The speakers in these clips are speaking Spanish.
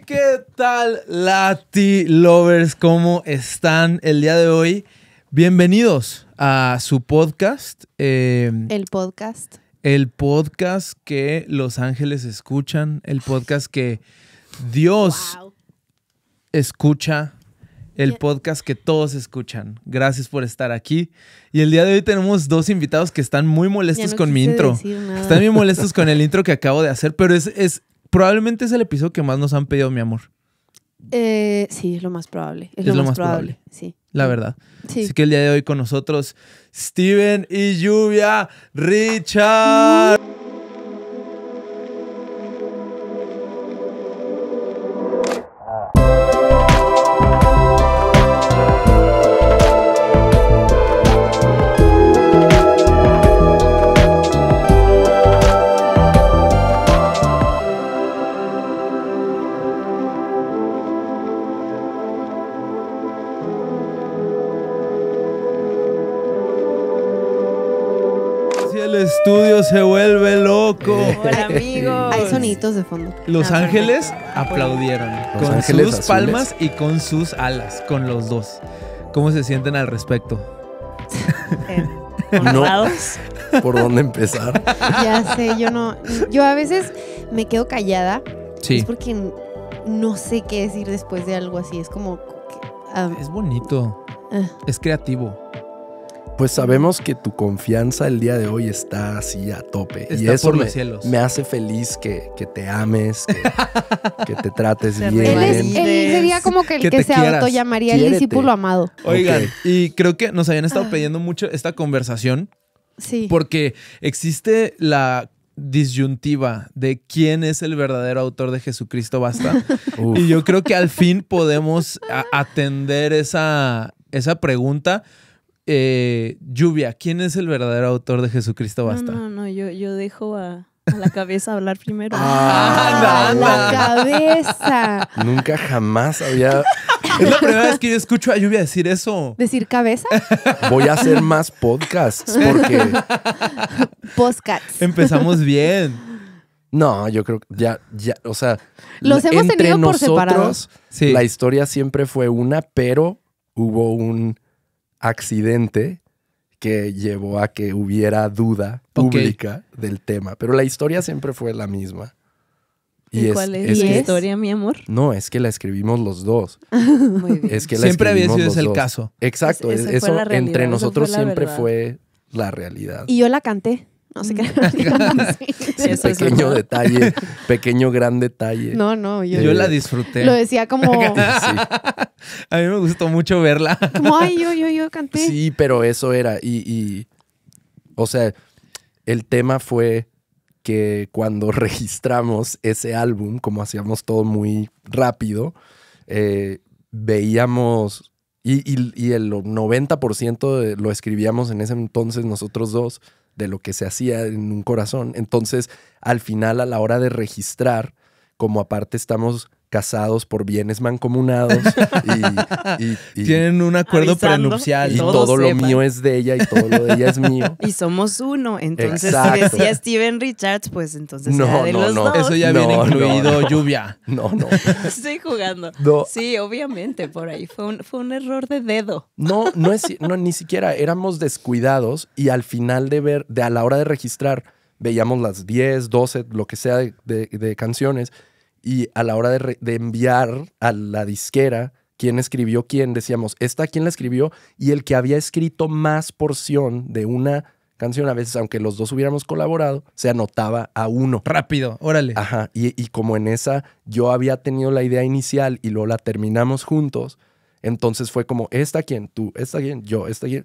¿qué tal, Lati Lovers? ¿Cómo están el día de hoy? Bienvenidos a su podcast. Em, el podcast. el podcast que los ángeles escuchan, el podcast que Dios escucha, el podcast que todos escuchan. Gracias por estar aquí. Y el día de hoy tenemos dos invitados que están muy molestos con mi intro. Están muy molestos con el intro que acabo de hacer, pero es, es probablemente es el episodio que más nos han pedido, mi amor. Eh, sí, es lo más probable. Es, lo, más, probable. Sí. La verdad. Así que el día de hoy con nosotros, Steven y Lluvia Richard. de fondo. Los ah, ángeles ah, pues. aplaudieron con sus palmas y con sus alas, con los dos. ¿Cómo se sienten al respecto? ¿Por dónde empezar? Ya sé, yo no. Yo a veces me quedo callada. Sí. Es porque no sé qué decir después de algo así. Es como. Ah. es bonito. es creativo. Pues sabemos que tu confianza el día de hoy está así a tope. y eso por los me, cielos. me hace feliz que, te ames, que, te trates bien. Él, sería como que el que, se auto llamaría el discípulo amado. Oigan, y creo que nos habían estado ah. pidiendo mucho esta conversación. Sí. Porque existe la disyuntiva de quién es el verdadero autor de Jesucristo Basta. y yo creo que al fin podemos atender esa, esa pregunta eh, lluvia, ¿quién es el verdadero autor de Jesucristo Basta? No, no, no yo, dejo a, la cabeza hablar primero. Ah, ah, la cabeza. Nunca jamás había. Es la primera vez que yo escucho a Lluvia decir eso. ¿Decir cabeza? Voy a hacer más podcasts porque. Podcasts. Empezamos bien. No, yo creo que ya, ya, o sea. Los hemos entre tenido por nosotros, separados. La historia siempre fue una, pero hubo un accidente que llevó a que hubiera duda pública del tema. Pero la historia siempre fue la misma. ¿Y, cuál es, la historia, mi amor? No, es que la escribimos los dos. Muy bien. Es que siempre había sido ese el caso. Exacto, eso entre nosotros siempre fue la realidad. Y yo la canté. No sé mm. qué. sí, pequeño detalle, pequeño gran detalle. No, no, yo, eh, la disfruté. Lo decía como, a mí me gustó mucho verla. ay, yo, yo, yo canté. Sí, pero eso era. Y, o sea, el tema fue que cuando registramos ese álbum, como hacíamos todo muy rápido, eh, veíamos, y, el 90% lo escribíamos en ese entonces nosotros dos, de lo que se hacía en un corazón. Entonces, al final, a la hora de registrar, como aparte estamos casados por bienes mancomunados y, tienen un acuerdo prenupcial y todo, lo mío es de ella y todo lo de ella es mío. Y somos uno, entonces si decía Steven Richards, pues entonces no, Eso ya viene incluido lluvia. No, no. Estoy jugando. Sí, obviamente, por ahí fue un, fue un error de dedo. No, no es no ni siquiera éramos descuidados y al final de ver de a la hora de registrar veíamos las 10, 12, lo que sea de, de canciones y a la hora de, enviar a la disquera quién escribió quién, decíamos, esta quién la escribió y el que había escrito más porción de una canción, a veces aunque los dos hubiéramos colaborado, se anotaba a uno. Rápido, órale. Ajá, y, y como en esa yo había tenido la idea inicial y luego la terminamos juntos, entonces fue como, esta quién, tú, esta quién, yo, esta quién.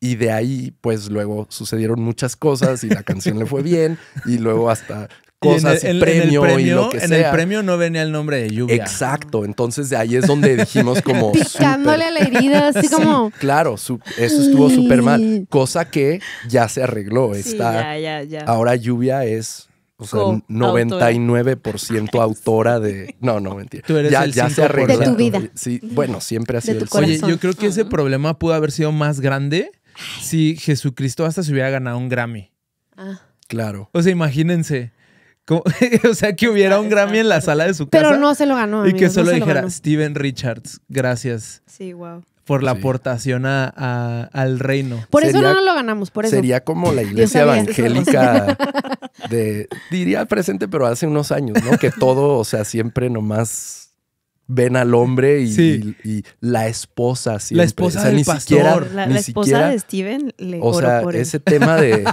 Y de ahí, pues luego sucedieron muchas cosas y la canción le fue bien. Y luego hasta cosas en el, premio, y lo que sea. premio no venía el nombre de lluvia. Exacto. Entonces de ahí es donde dijimos como. Picándole a la herida, así como. claro, eso estuvo súper mal. Cosa que ya se arregló. Está, Ahora lluvia es. O 99% autora de. No, no, mentira. Tú eres ya, el ya se arregló. De tu vida. Sí, bueno, siempre ha sido el Oye, yo creo que ese problema pudo haber sido más grande si Jesucristo hasta se hubiera ganado un Grammy. Ah. Claro. O sea, imagínense. o sea, que hubiera un Grammy en la sala de su casa. Pero no se lo ganó. y que solo dijera, Steven Richards, gracias. Sí, wow. Por la aportación al reino. Por eso no lo ganamos, Sería como la iglesia evangélica de, diría presente, pero hace unos años, ¿no? Que todo, o sea, siempre nomás ven al hombre y, la esposa La esposa del ni pastor. Siquiera, la, esposa de Steven le O sea, ese tema de,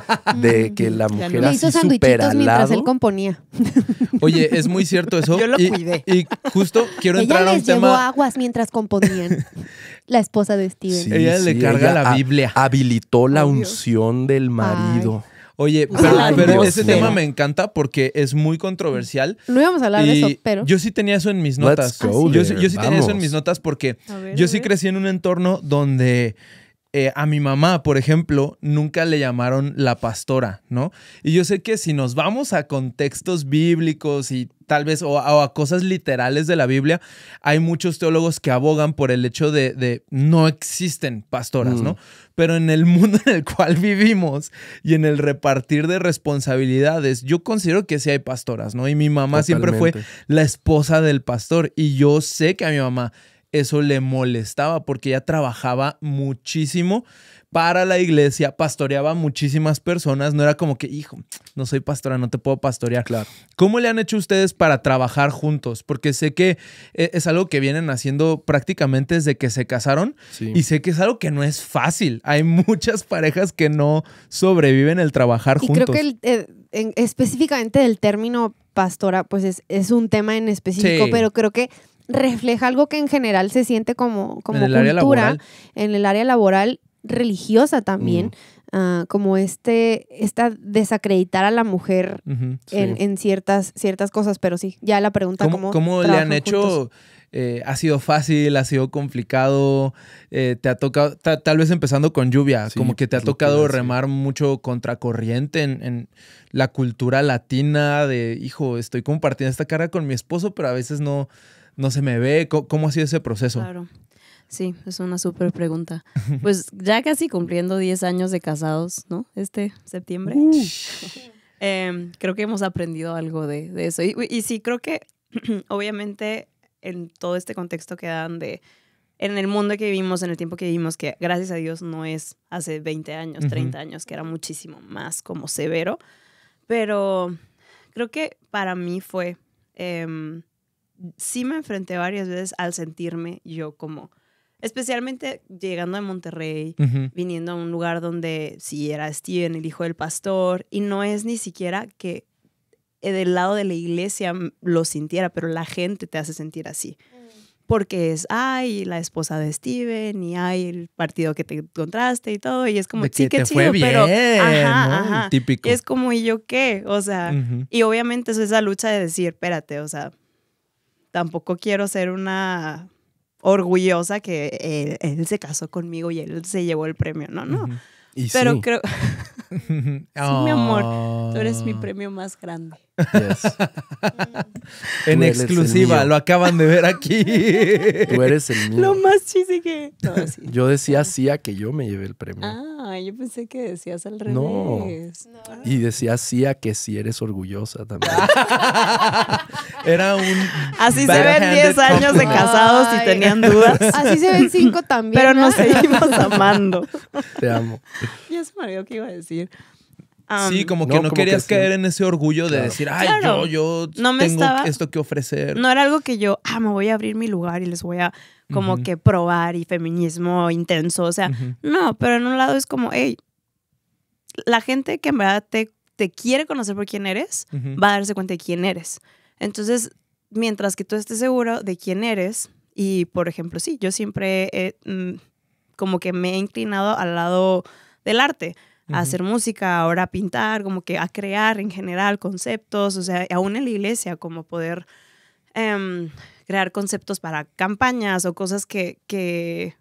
que la mujer le hizo supera mientras él componía. Oye, es muy cierto eso. Yo lo y, cuidé. Y justo quiero Ella entrar a un les Llevó aguas mientras componían. La esposa de Steven. Ella le carga la Biblia. Habilitó la unción del marido. Oye, pero, ese tema me encanta porque es muy controversial. No íbamos a hablar de eso, pero. Yo sí tenía eso en mis notas. Ah, yo, sí tenía eso en mis notas porque yo sí crecí en un entorno donde eh, a mi mamá, por ejemplo, nunca le llamaron la pastora, ¿no? Y yo sé que si nos vamos a contextos bíblicos y tal vez o, a cosas literales de la Biblia, hay muchos teólogos que abogan por el hecho de, no existen pastoras, ¿no? Mm. Pero en el mundo en el cual vivimos y en el repartir de responsabilidades, yo considero que sí hay pastoras, ¿no? Y mi mamá siempre fue la esposa del pastor y yo sé que a mi mamá eso le molestaba porque ella trabajaba muchísimo para la iglesia, pastoreaba muchísimas personas, no era como que, hijo, no soy pastora, no te puedo pastorear. Claro. ¿Cómo le han hecho ustedes para trabajar juntos? Porque sé que eh, es algo que vienen haciendo prácticamente desde que se casaron y sé que es algo que no es fácil. Hay muchas parejas que no sobreviven el trabajar y Creo que eh, específicamente del término pastora, pues es, un tema en específico, pero creo que refleja algo que en general se siente como, como cultura en el área laboral religiosa también. Ah, como este, esta desacreditar a la mujer en, en, ciertas, ciertas cosas, pero sí, ya la pregunta cómo... ¿Cómo, le han hecho eh, ha sido fácil, ha sido complicado, eh, te ha tocado, tal vez empezando con lluvia, como que te ha tocado remar mucho contracorriente en, en, la cultura latina de, hijo, estoy compartiendo esta carga con mi esposo, pero a veces no, no se me ve? ¿Cómo, ha sido ese proceso? Claro. Sí, es una súper pregunta. Pues ya casi cumpliendo 10 años de casados, ¿no? Este septiembre. Em, creo que hemos aprendido algo de, eso. Y, sí, creo que obviamente en todo este contexto que dan de, en el mundo que vivimos, en el tiempo que vivimos, que gracias a Dios no es hace 20 años, 30 años, que era muchísimo más como severo, pero creo que para mí fue em, sí me enfrenté varias veces al sentirme yo como, especialmente llegando a Monterrey, viniendo a un lugar donde sí era Steven, el hijo del pastor, y no es ni siquiera que eh, del lado de la iglesia lo sintiera, pero la gente te hace sentir así. Mm. Porque es, ay, la esposa de Steven, y ay, el partido que te encontraste y todo, y es como, que sí, qué chido, pero. Típico. es como, ¿y yo qué? O sea, y obviamente es esa lucha de decir, espérate, o sea, tampoco quiero ser una orgullosa que eh, él, se casó conmigo y él se llevó el premio. No, no. Pero creo. sí, mi amor, tú eres mi ah. premio más grande. en exclusiva, lo acaban de ver aquí. tú eres el mío. Lo más chiste que... Yo decía a que yo me llevé el premio. Ah, yo pensé que decías al revés. Y decía sí a que si sí eres orgullosa también. Era un... Así se ven 10 años de casados y tenían dudas. Así se ven 5 también. Pero nos seguimos amando. Te amo ya se me qué iba a decir. sí, como que no, querías caer en ese orgullo de decir, ay, yo, yo no tengo esto que ofrecer. No era algo que yo, ah, me voy a abrir mi lugar y les voy a como que probar y feminismo intenso. O sea, no, pero en un lado es como, hey, la gente que en verdad te, te quiere conocer por quién eres, va a darse cuenta de quién eres. Entonces, mientras que tú estés seguro de quién eres, y por ejemplo, sí, yo siempre mm, como que me he inclinado al lado del arte, hacer música, ahora a pintar, como que a crear en general conceptos, o sea, aún en la iglesia, como poder em, crear conceptos para campañas o cosas que, que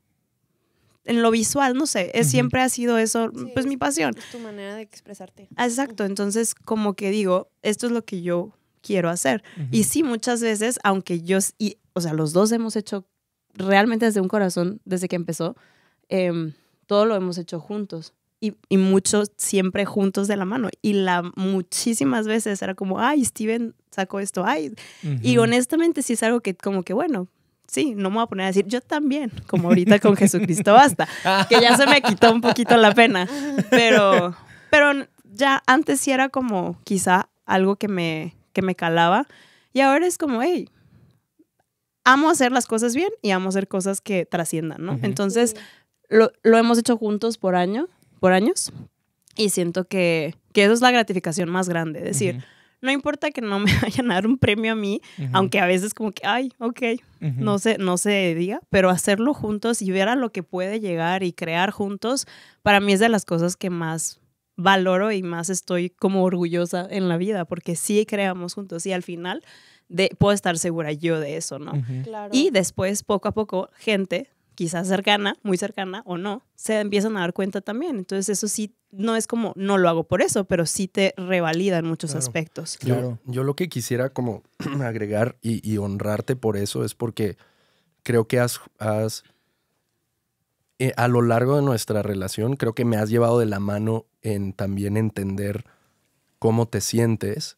en lo visual, no sé, es, siempre ha sido eso, pues mi pasión. Es tu manera de expresarte. Ah, exacto, entonces como que digo, esto es lo que yo quiero hacer. Y sí, muchas veces, aunque yo, y, o sea, los dos hemos hecho realmente desde un corazón, desde que empezó, em, todo lo hemos hecho juntos. Y, y muchos siempre juntos de la mano. Y la muchísimas veces era como, ay, Steven sacó esto, ay. Y honestamente sí es algo que como que, bueno, sí, no me voy a poner a decir yo también, como ahorita con Jesucristo basta, que ya se me quitó un poquito la pena, pero, pero ya antes sí era como quizá algo que me, que me calaba y ahora es como, hey, amo hacer las cosas bien y amo hacer cosas que trasciendan, ¿no? Entonces, lo, lo hemos hecho juntos por año, por años, y siento que, que eso es la gratificación más grande, es decir, no importa que no me vayan a dar un premio a mí, aunque a veces como que, ay, ok, no, se, no se diga, pero hacerlo juntos y ver a lo que puede llegar y crear juntos, para mí es de las cosas que más valoro y más estoy como orgullosa en la vida, porque sí creamos juntos y al final de, puedo estar segura yo de eso, ¿no? Y después, poco a poco, gente quizás cercana, muy cercana o no, se empiezan a dar cuenta también. Entonces eso sí, no es como, no lo hago por eso, pero sí te revalida en muchos aspectos. Claro, yo, lo que quisiera como agregar y, honrarte por eso es porque creo que has, eh, a lo largo de nuestra relación, creo que me has llevado de la mano en también entender cómo te sientes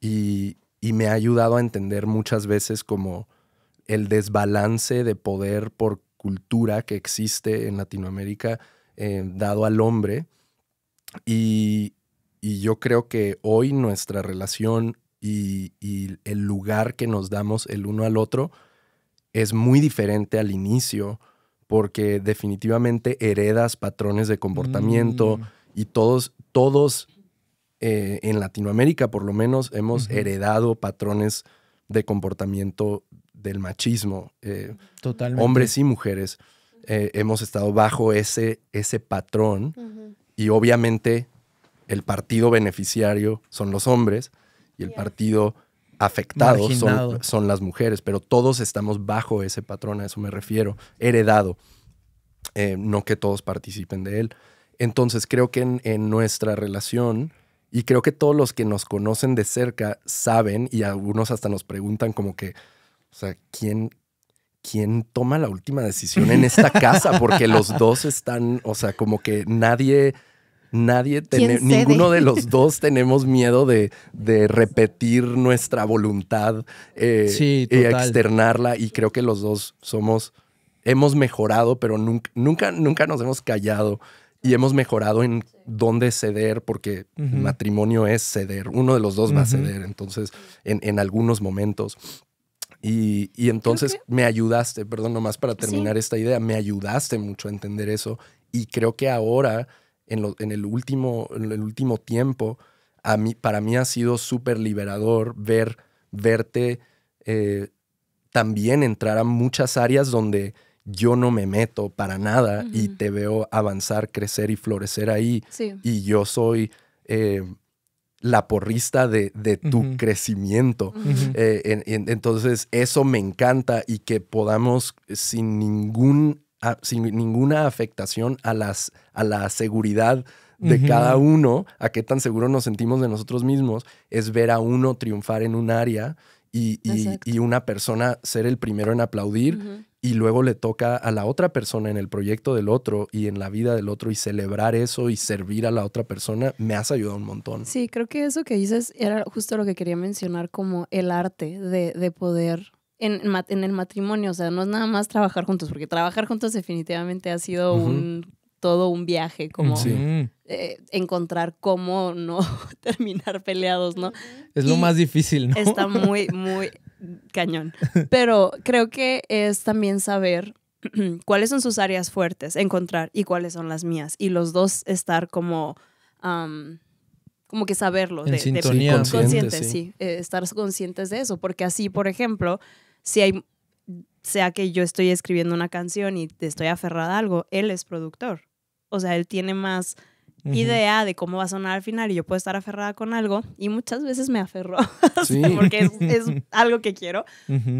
y, y me ha ayudado a entender muchas veces como el desbalance de poder por cultura que existe en Latinoamérica eh, dado al hombre. Y, yo creo que hoy nuestra relación y, el lugar que nos damos el uno al otro es muy diferente al inicio porque definitivamente heredas patrones de comportamiento mm. y todos, todos eh, en Latinoamérica por lo menos hemos heredado patrones de comportamiento del machismo. Eh, Totalmente. Hombres y mujeres eh, hemos estado bajo ese, ese patrón y obviamente el partido beneficiario son los hombres y el partido afectado son, las mujeres, pero todos estamos bajo ese patrón, a eso me refiero, heredado, eh, no que todos participen de él. Entonces creo que en nuestra relación y creo que todos los que nos conocen de cerca saben, y algunos hasta nos preguntan como que, o sea, ¿quién, quién toma la última decisión en esta casa? Porque los dos están, o sea, como que nadie... Nadie, ninguno de los dos tenemos miedo de, repetir nuestra voluntad y eh, eh, externarla. Y creo que los dos somos, hemos mejorado, pero nunca, nunca, nunca nos hemos callado y hemos mejorado en dónde ceder, porque matrimonio es ceder, uno de los dos va a ceder, entonces, en, algunos momentos. Y, entonces me ayudaste, perdón, nomás para terminar esta idea, me ayudaste mucho a entender eso y creo que ahora, en, en el, último, el último tiempo, a mí, para mí ha sido súper liberador ver, verte eh, también entrar a muchas áreas donde yo no me meto para nada y te veo avanzar, crecer y florecer ahí. Y yo soy eh, la porrista de, tu crecimiento. Eh, entonces, eso me encanta y que podamos eh, sin, ningún, ah, sin ninguna afectación a, las, a la seguridad de cada uno, a qué tan seguro nos sentimos de nosotros mismos, es ver a uno triunfar en un área y, una persona ser el primero en aplaudir y luego le toca a la otra persona en el proyecto del otro y en la vida del otro y celebrar eso y servir a la otra persona, me has ayudado un montón. Sí, creo que eso que dices era justo lo que quería mencionar como el arte de, de poder en, en, el matrimonio, o sea, no es nada más trabajar juntos, porque trabajar juntos definitivamente ha sido un todo un viaje, como eh, encontrar cómo no terminar peleados, ¿no? Es lo más difícil, ¿no? Está muy, muy, cañón. Pero creo que es también saber cuáles son sus áreas fuertes, encontrar y cuáles son las mías. Y los dos estar como, como que saberlo. En de, sintonía. conscientes, sí. Eh, estar conscientes de eso. Porque así, por ejemplo, si hay, sea que yo estoy escribiendo una canción y te estoy aferrada a algo, él es productor. O sea, él tiene más idea de cómo va a sonar al final y yo puedo estar aferrada con algo y muchas veces me aferro porque es, algo que quiero,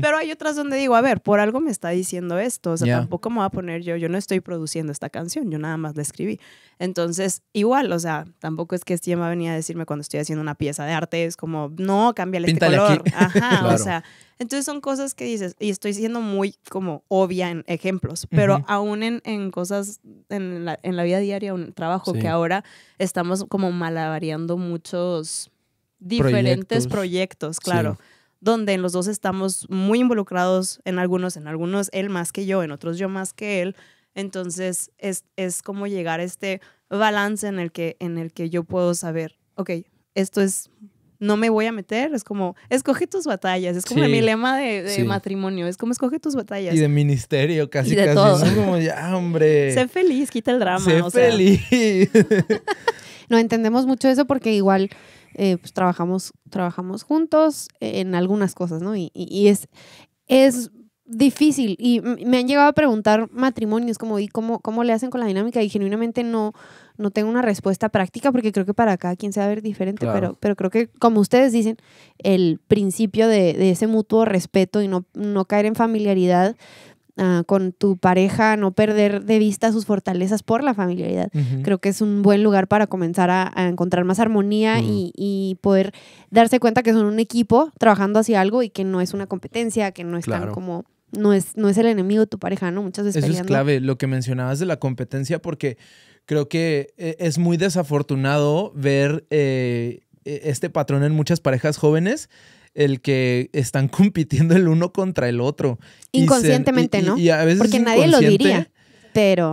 pero hay otras donde digo, a ver, por algo me está diciendo esto, o sea, tampoco me va a poner yo, yo no estoy produciendo esta canción, yo nada más la escribí. Entonces, igual, o sea, tampoco es que este tema venía a decirme cuando estoy haciendo una pieza de arte, es como, no, cámbiale el este color. Ajá, o sea, entonces son cosas que dices, y estoy siendo muy como obvia en ejemplos, pero aún en, en cosas en la, en la, vida diaria, un trabajo que ahora estamos como malavariando muchos diferentes proyectos, claro. donde en los dos estamos muy involucrados en algunos, en algunos él más que yo, en otros yo más que él, entonces es, es como llegar a este balance en el que, en el que yo puedo saber, ok, esto es no me voy a meter. Es como, escoge tus batallas. Es como mi lema de, matrimonio. Es como, escoge tus batallas. Y de ministerio, casi, casi. Todo. Es como, ya, hombre. Sé feliz, quita el drama. Sé feliz. no entendemos mucho eso porque igual. Eh, pues, trabajamos, trabajamos juntos en algunas cosas, ¿no? Y, y, es, es difícil y me han llegado a preguntar matrimonios como y cómo, cómo le hacen con la dinámica y genuinamente no, no tengo una respuesta práctica porque creo que para cada quien se va a ver diferente, pero, pero creo que como ustedes dicen, el principio de, ese mutuo respeto y no, no caer en familiaridad ah, con tu pareja, no perder de vista sus fortalezas por la familiaridad. Creo que es un buen lugar para comenzar a, encontrar más armonía y, poder darse cuenta que son un equipo trabajando hacia algo y que no es una competencia, que no están como no es, no es el enemigo de tu pareja, ¿no? Muchas veces. Eso es clave, lo que mencionabas de la competencia, porque creo que eh, es muy desafortunado ver eh, e-, este patrón en muchas parejas jóvenes el que están compitiendo el uno contra el otro. Inconscientemente, ¿no? Porque nadie lo diría.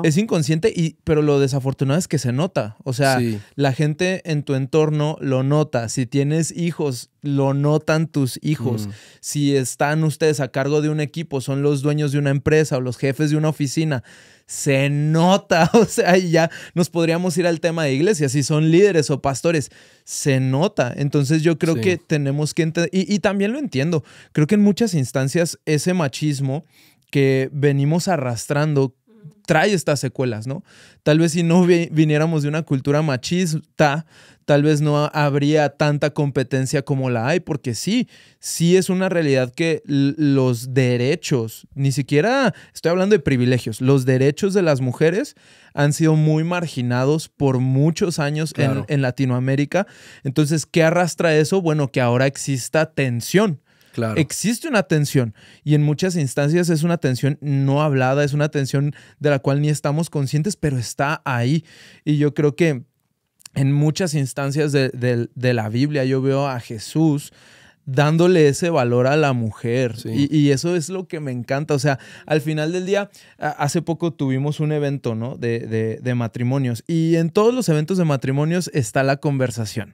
Es inconsciente, y, pero lo desafortunado es que se nota. O sea, la gente en tu entorno lo nota. Si tienes hijos, lo notan tus hijos. Mm. Si están ustedes a cargo de un equipo, son los dueños de una empresa o los jefes de una oficina, se nota. O sea, ya nos podríamos ir al tema de iglesia, si son líderes o pastores, se nota. Entonces yo creo que tenemos que entender, y, y también lo entiendo, creo que en muchas instancias ese machismo que venimos arrastrando trae estas secuelas, ¿no? Tal vez si no viniéramos de una cultura machista, tal vez no habría tanta competencia como la hay, porque sí, sí es una realidad que los derechos, ni siquiera estoy hablando de privilegios, los derechos de las mujeres han sido muy marginados por muchos años en Latinoamérica. Entonces, ¿qué arrastra eso? Bueno, que ahora exista tensión Existe una tensión y en muchas instancias es una tensión no hablada, es una tensión de la cual ni estamos conscientes, pero está ahí. Y yo creo que en muchas instancias de, la Biblia yo veo a Jesús dándole ese valor a la mujer. Y, eso es lo que me encanta. O sea, al final del día, hace poco tuvimos un evento, ¿no? de matrimonios. Y en todos los eventos de matrimonios está la conversación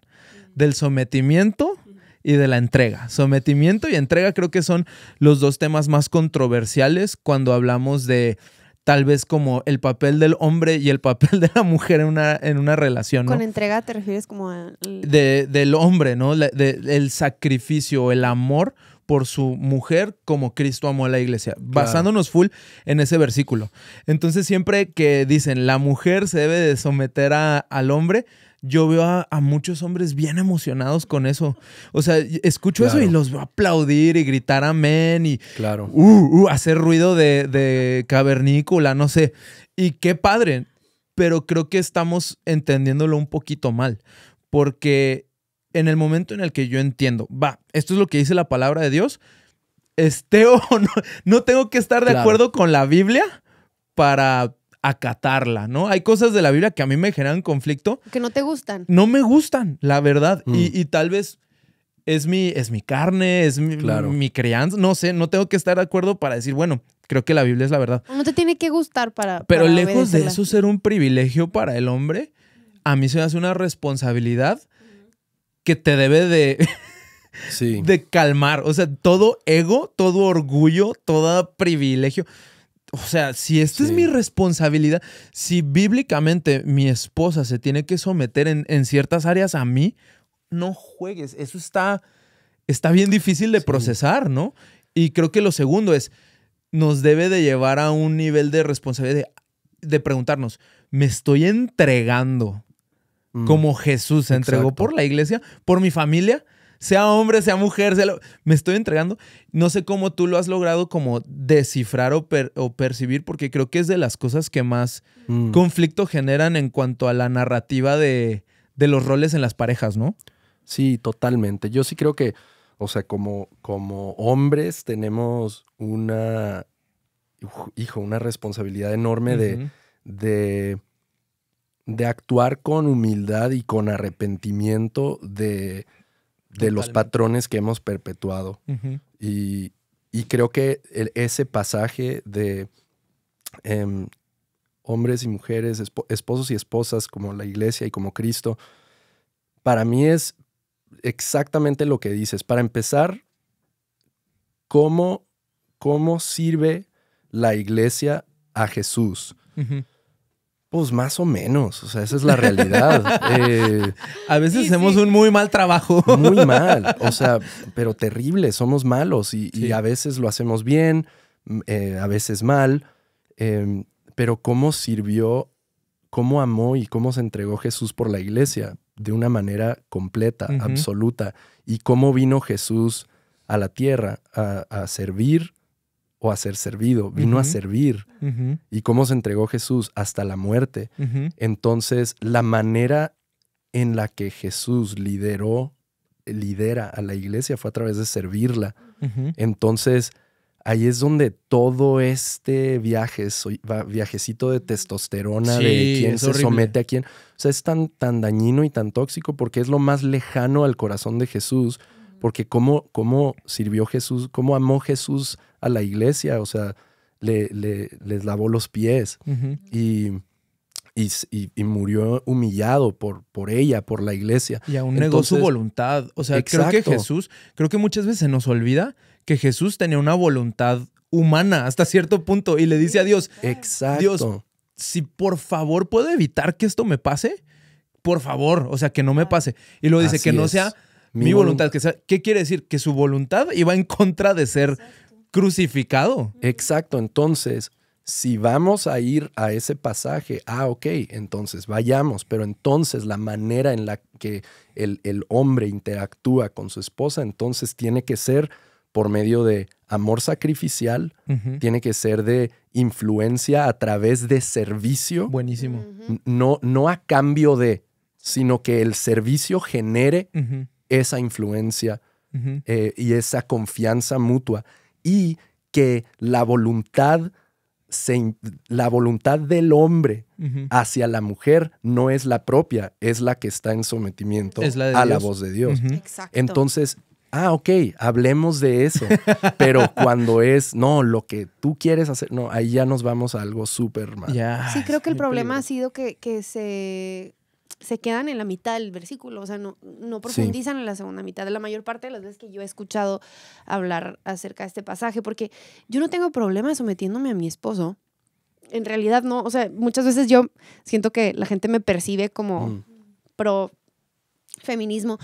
del sometimiento y de la entrega. Sometimiento y entrega creo que son los dos temas más controversiales cuando hablamos de tal vez como el papel del hombre y el papel de la mujer en una, en una relación. Con entrega te refieres como a... del hombre, ¿no? el sacrificio, el amor por su mujer como Cristo amó a la iglesia, basándonos full en ese versículo. Entonces siempre que dicen la mujer se debe de someter al hombre, yo veo a, muchos hombres bien emocionados con eso. O sea, escucho eso y los veo aplaudir y gritar amén y uh, uh, hacer ruido de, cavernícula, cavernícola, no sé. Y qué padre, pero creo que estamos entendiéndolo un poquito mal, porque en el momento en el que yo entiendo, va, esto es lo que dice la palabra de Dios, esteo, no, tengo que estar de acuerdo con la Biblia para acatarla, ¿no? Hay cosas de la Biblia que a mí me generan conflicto. Que no te gustan. No me gustan, la verdad. Y, mm. tal vez es mi, es mi carne, es mi, mi crianza, no sé, no tengo que estar de acuerdo para decir, bueno, creo que la Biblia es la verdad. No te tiene que gustar para... Pero lejos de eso ser un privilegio para el hombre, a mí se me hace una responsabilidad que te debe de... sí. De calmar, o sea, todo ego, todo orgullo, todo privilegio o sea, si esta es mi responsabilidad, si bíblicamente mi esposa se tiene que someter en, ciertas áreas a mí, no juegues. Eso está, está bien difícil de procesar, ¿no? Y creo que lo segundo es, nos debe de llevar a un nivel de responsabilidad, de, preguntarnos, ¿me estoy entregando mm. como Jesús se entregó por la iglesia, por mi familia? sea hombre, sea mujer, sea lo... me estoy entregando. No sé cómo tú lo has logrado como descifrar o, percibir, porque creo que es de las cosas que más mm. conflicto generan en cuanto a la narrativa de, los roles en las parejas, ¿no? Sí, totalmente. Yo sí creo que, o sea, como, como hombres tenemos una, hijo, una responsabilidad enorme de, de, de, actuar con humildad y con arrepentimiento de, de los patrones que hemos perpetuado. y, creo que ese pasaje de em, hombres y mujeres, esposos y esposas, como la iglesia y como Cristo, para mí es exactamente lo que dices. Para empezar, ¿cómo, cómo sirve la iglesia a Jesús? Pues más o menos, o sea, esa es la realidad. Eh, a veces hacemos un muy mal trabajo. Muy mal, o sea, pero terrible, somos malos y, a veces lo hacemos bien, mm, eh, a veces mal, em, pero cómo sirvió, cómo amó y cómo se entregó Jesús por la iglesia de una manera completa, absoluta, y cómo vino Jesús a la tierra a servir, o a ser servido, vino a servir. Y cómo se entregó Jesús hasta la muerte. Entonces, la manera en la que Jesús lideró, lidera a la iglesia fue a través de servirla. Entonces, ahí es donde todo este viaje, viajecito de testosterona, de quién se somete a quién, o sea, es tan, tan dañino y tan tóxico porque es lo más lejano al corazón de Jesús porque cómo, cómo sirvió Jesús, cómo amó Jesús a la iglesia, o sea, le, le, les lavó los pies y, y, murió humillado por, por ella, por la iglesia. Y aún negó su voluntad. O sea, creo que Jesús, creo que muchas veces nos olvida que Jesús tenía una voluntad humana hasta cierto punto y le dice a Dios, exacto. Dios, si por favor puedo evitar que esto me pase, por favor, o sea, que no me pase. Y luego dice que no sea mi, voluntad. que sea, ¿Qué quiere decir? Que su voluntad iba en contra de ser crucificado. Exacto, entonces, si vamos a ir a ese pasaje, ah, ok, entonces vayamos, pero entonces la manera en la que el, hombre interactúa con su esposa, entonces tiene que ser por medio de amor sacrificial, tiene que ser de influencia a través de servicio. Buenísimo. No, no a cambio de, sino que el servicio genere esa influencia eh, y esa confianza mutua y que la voluntad, la voluntad del hombre hacia la mujer no es la propia, es la que está en sometimiento a la voz de Dios. Exacto. Entonces, ah, ok, hablemos de eso, pero cuando es, no, lo que tú quieres hacer, no, ahí ya nos vamos a algo súper mal. sí, creo que el problema ha sido que, que se se quedan en la mitad del versículo, o sea, no, no profundizan en la segunda mitad. de La mayor parte de las veces que yo he escuchado hablar acerca de este pasaje, porque yo no tengo problema sometiéndome a mi esposo. En realidad no, o sea, muchas veces yo siento que la gente me percibe como mm. pro feminismo.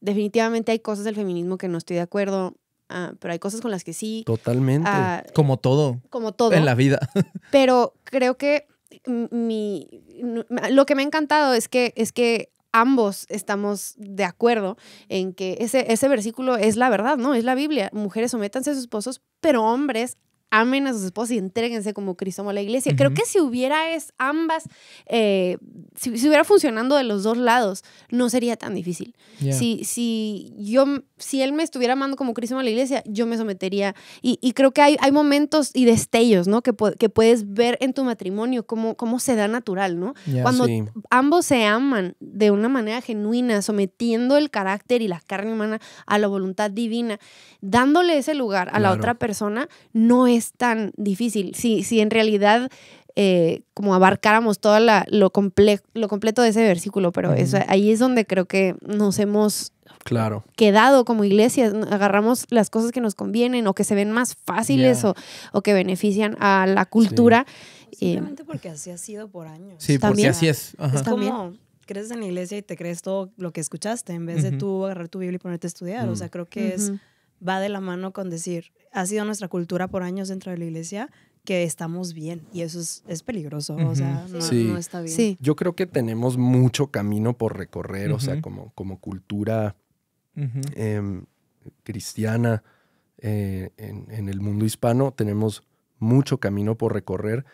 definitivamente hay cosas del feminismo que no estoy de acuerdo. Ah, pero hay cosas con las que sí. Totalmente. Ah, como todo. Como todo. En la vida. pero creo que lo que me ha encantado es que, es que ambos estamos de acuerdo en que ese, ese versículo es la verdad, ¿no? Es la Biblia. Mujeres, sométanse a sus esposos, pero hombres, amen a sus esposos y entréguense como Cristo a la iglesia. Creo que si hubiera es ambas, eh, si, hubiera funcionando de los dos lados, no sería tan difícil. Si, yo, si él me estuviera amando como Cristo a la iglesia, yo me sometería. Y, creo que hay, hay, momentos y destellos, ¿no? Que, puedes ver en tu matrimonio cómo, cómo se da natural, ¿no? Cuando ambos se aman de una manera genuina, sometiendo el carácter y la carne humana a la voluntad divina, dándole ese lugar a la otra persona, no es tan difícil. Si, si en realidad eh, como abarcáramos todo la, lo, complejo lo completo de ese versículo, pero eso, ahí es donde creo que nos hemos claro. quedado como iglesias, agarramos las cosas que nos convienen o que se ven más fáciles o, que benefician a la cultura. Eh, Simplemente porque así ha sido por años. Sí, También. así es. como crees en la iglesia y te crees todo lo que escuchaste en vez de tú agarrar tu Biblia y ponerte a estudiar. O sea, creo que es va de la mano con decir, ha sido nuestra cultura por años dentro de la iglesia que estamos bien y eso es, peligroso, o sea, no, está bien. Sí. Yo creo que tenemos mucho camino por recorrer, o sea, como, como cultura em, cristiana eh, en, en, el mundo hispano, tenemos mucho camino por recorrer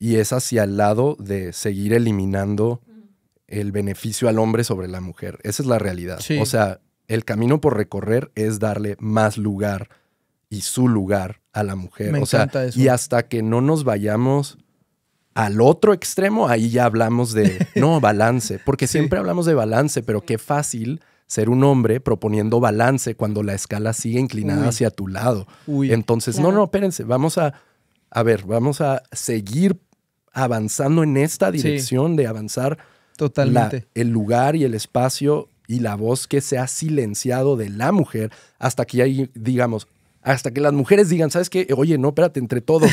y es hacia el lado de seguir eliminando el beneficio al hombre sobre la mujer. Esa es la realidad. O sea, el camino por recorrer es darle más lugar y su lugar a la mujer. o sea, y hasta que no nos vayamos al otro extremo, ahí ya hablamos de, no, balance, porque siempre hablamos de balance, pero qué fácil ser un hombre proponiendo balance cuando la escala sigue inclinada hacia tu lado. Entonces, no, no, espérense, vamos a, a ver, vamos a seguir avanzando en esta dirección de avanzar Totalmente. el lugar y el espacio y la voz que se ha silenciado de la mujer hasta que hay, digamos, hasta que las mujeres digan, ¿sabes qué? Oye, no, espérate, entre todos.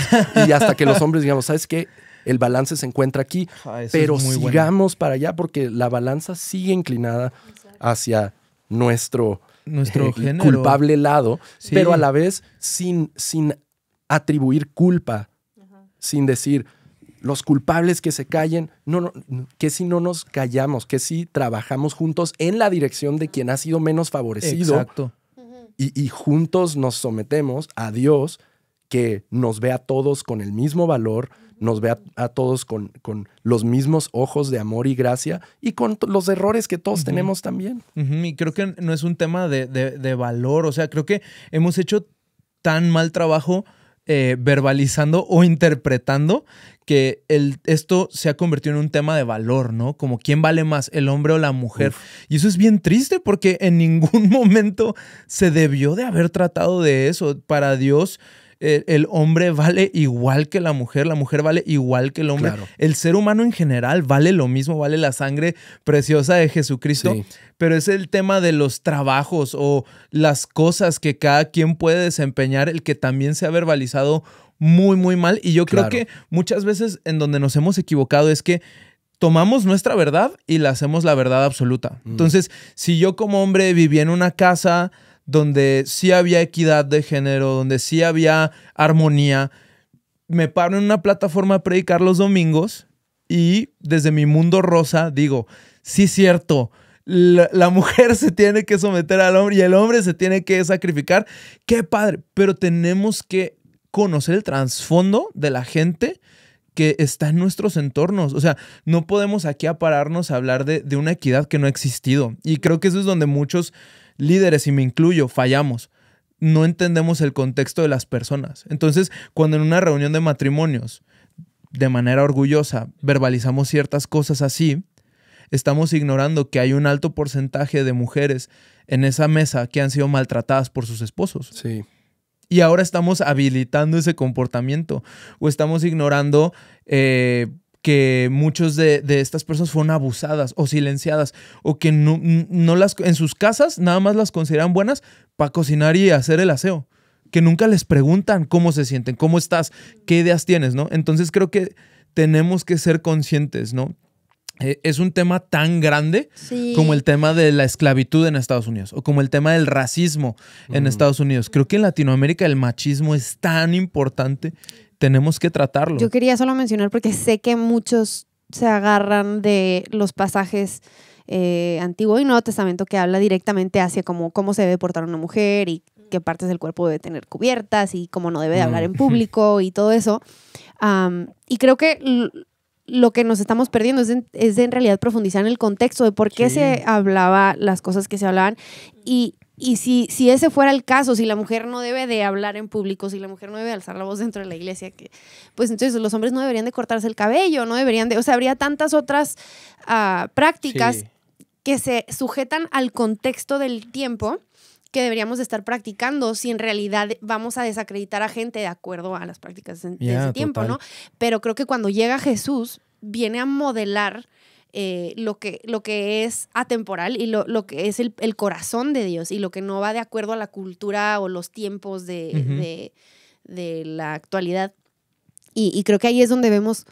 Y hasta que los hombres digamos, ¿sabes qué? El balance se encuentra aquí, ah, pero sigamos para allá porque la balanza sigue inclinada hacia nuestro, nuestro eh, culpable lado, pero a la vez sin, sin atribuir culpa, sin decir, los culpables que se callen, no, no, que si no nos callamos, que si trabajamos juntos en la dirección de quien ha sido menos favorecido. Exacto. Y, juntos nos sometemos a Dios que nos ve a todos con el mismo valor, nos ve a, todos con, los mismos ojos de amor y gracia y con los errores que todos tenemos también. Y creo que no es un tema de, de valor, o sea, creo que hemos hecho tan mal trabajo eh, verbalizando o interpretando que el, esto se ha convertido en un tema de valor, ¿no? Como quién vale más, el hombre o la mujer. Y eso es bien triste porque en ningún momento se debió de haber tratado de eso. Para Dios, eh, el hombre vale igual que la mujer, la mujer vale igual que el hombre. El ser humano en general vale lo mismo, vale la sangre preciosa de Jesucristo, pero es el tema de los trabajos o las cosas que cada quien puede desempeñar, el que también se ha verbalizado muy, muy mal. Y yo creo que muchas veces en donde nos hemos equivocado es que tomamos nuestra verdad y la hacemos la verdad absoluta. Mm. Entonces, si yo como hombre vivía en una casa donde sí había equidad de género, donde sí había armonía. Me paro en una plataforma a predicar los domingos y desde mi mundo rosa digo, sí cierto, la, mujer se tiene que someter al hombre y el hombre se tiene que sacrificar. Qué padre, pero tenemos que conocer el trasfondo de la gente que está en nuestros entornos. O sea, no podemos aquí apararnos a hablar de, de una equidad que no ha existido. Y creo que eso es donde muchos líderes, y me incluyo, fallamos. No entendemos el contexto de las personas. Entonces, cuando en una reunión de matrimonios, de manera orgullosa, verbalizamos ciertas cosas así, estamos ignorando que hay un alto porcentaje de mujeres en esa mesa que han sido maltratadas por sus esposos. Sí. Y ahora estamos habilitando ese comportamiento o estamos ignorando... Eh, que muchos de, estas personas fueron abusadas o silenciadas o que no, las en sus casas nada más las consideran buenas para cocinar y hacer el aseo que nunca les preguntan cómo se sienten, cómo estás, qué ideas tienes, ¿no? Entonces creo que tenemos que ser conscientes, ¿no? Eh, es un tema tan grande como el tema de la esclavitud en Estados Unidos o como el tema del racismo en Estados Unidos. Creo que en Latinoamérica el machismo es tan importante tenemos que tratarlo. Yo quería solo mencionar porque sé que muchos se agarran de los pasajes eh, Antiguo y Nuevo Testamento que habla directamente hacia cómo, cómo se debe portar una mujer y qué partes del cuerpo debe tener cubiertas y cómo no debe de hablar en mm. público y todo eso. y creo que lo que nos estamos perdiendo es en realidad profundizar en el contexto de por qué se hablaba las cosas que se hablaban y y si, si ese fuera el caso, si la mujer no debe de hablar en público, si la mujer no debe de alzar la voz dentro de la iglesia, pues entonces los hombres no deberían de cortarse el cabello, no deberían de, o sea, habría tantas otras ah, prácticas que se sujetan al contexto del tiempo que deberíamos estar practicando si en realidad vamos a desacreditar a gente de acuerdo a las prácticas de, ese tiempo, ¿no? Pero creo que cuando llega Jesús, viene a modelar eh, lo, que, lo que es atemporal y lo, que es el, corazón de Dios y lo que no va de acuerdo a la cultura o los tiempos de, la actualidad. y, creo que ahí es donde vemos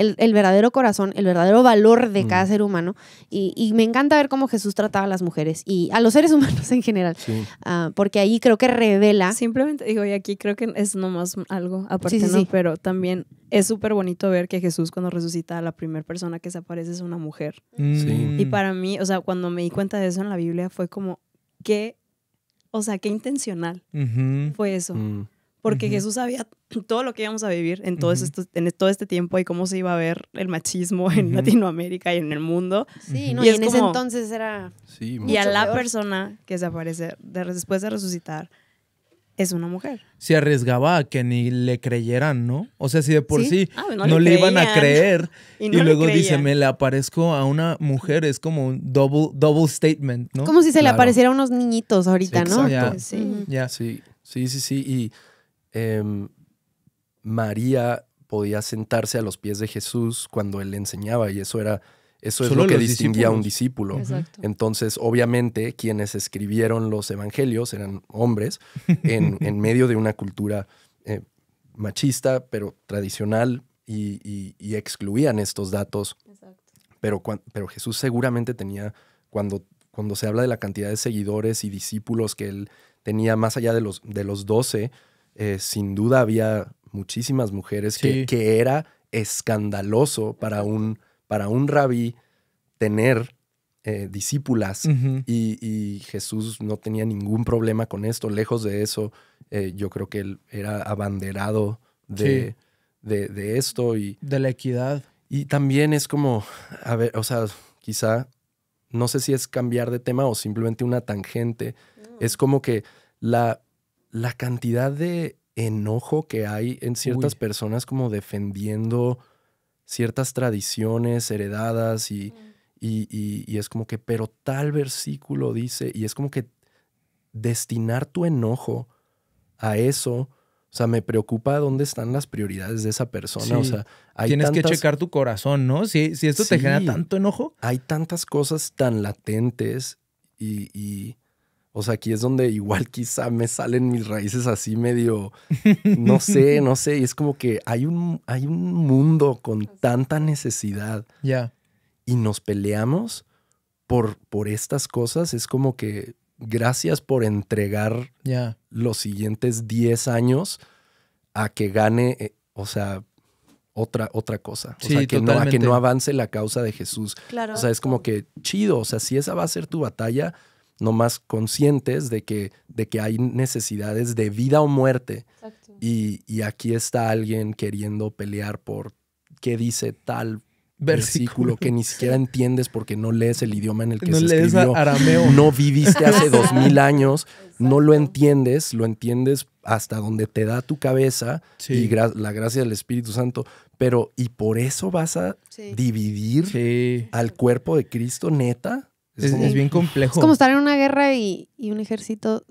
el, verdadero corazón, el verdadero valor de cada mm. ser humano. Y, me encanta ver cómo Jesús trataba a las mujeres y a los seres humanos en general, ah, porque ahí creo que revela. Simplemente digo, y aquí creo que es nomás algo aparte, Pero también es súper bonito ver que Jesús cuando resucita la primera persona que se aparece es una mujer. Mm. Y para mí, o sea, cuando me di cuenta de eso en la Biblia fue como, qué, o sea, qué intencional fue eso. Mm porque Jesús sabía todo lo que íbamos a vivir en todo, esto, en todo este tiempo y cómo se iba a ver el machismo en Latinoamérica y en el mundo. Sí, y, y, en ese entonces era... Sí, y a la persona que se aparece después de resucitar es una mujer. Se arriesgaba a que ni le creyeran, ¿no? O sea, si de por sí, ah, no, le, iban a creer y, luego dice, me le aparezco a una mujer, es como un double, double statement, ¿no? Como si se le apareciera a unos niñitos ahorita, ¿no? sí. sí, sí, sí, sí. Y Em, María podía sentarse a los pies de Jesús cuando él le enseñaba y eso era eso es lo que distinguía a un discípulo. Entonces, obviamente, quienes escribieron los evangelios eran hombres en, medio de una cultura eh, machista, pero tradicional, y, excluían estos datos. Pero, Jesús seguramente tenía, cuando, cuando se habla de la cantidad de seguidores y discípulos que él tenía, más allá de los, de los 12, eh, sin duda había muchísimas mujeres que, era escandaloso para un, para un rabí tener eh, discípulas y, Jesús no tenía ningún problema con esto, lejos de eso, eh, yo creo que él era abanderado de, de, esto y... De la equidad. Y también es como, a ver, o sea, quizá, no sé si es cambiar de tema o simplemente una tangente, mm. es como que la la cantidad de enojo que hay en ciertas personas como defendiendo ciertas tradiciones heredadas y, y, es como que, pero tal versículo dice, y es como que destinar tu enojo a eso, o sea, me preocupa dónde están las prioridades de esa persona. O sea, hay tienes que checar tu corazón, ¿no? Si, si esto te genera tanto enojo. Hay tantas cosas tan latentes y, o sea, aquí es donde igual quizá me salen mis raíces así medio, no sé, no sé, y es como que hay un, hay un mundo con tanta necesidad. Ya. Y nos peleamos por, por estas cosas, es como que gracias por entregar los siguientes 10 años a que gane, eh, o sea, otra, otra cosa. Sí, que no, a que no avance la causa de Jesús. Claro. O sea, es como que chido, o sea, si esa va a ser tu batalla, no más conscientes de que, de que hay necesidades de vida o muerte. Y, aquí está alguien queriendo pelear por qué dice tal versículo, que ni siquiera entiendes porque no lees el idioma en el que no se lees escribió. Arameo. No viviste hace dos mil años, no lo entiendes, lo entiendes hasta donde te da tu cabeza y la gracia del Espíritu Santo. Pero, ¿y por eso vas a dividir al cuerpo de Cristo, neta? Es, bien complejo. Es como estar en una guerra y, un ejército.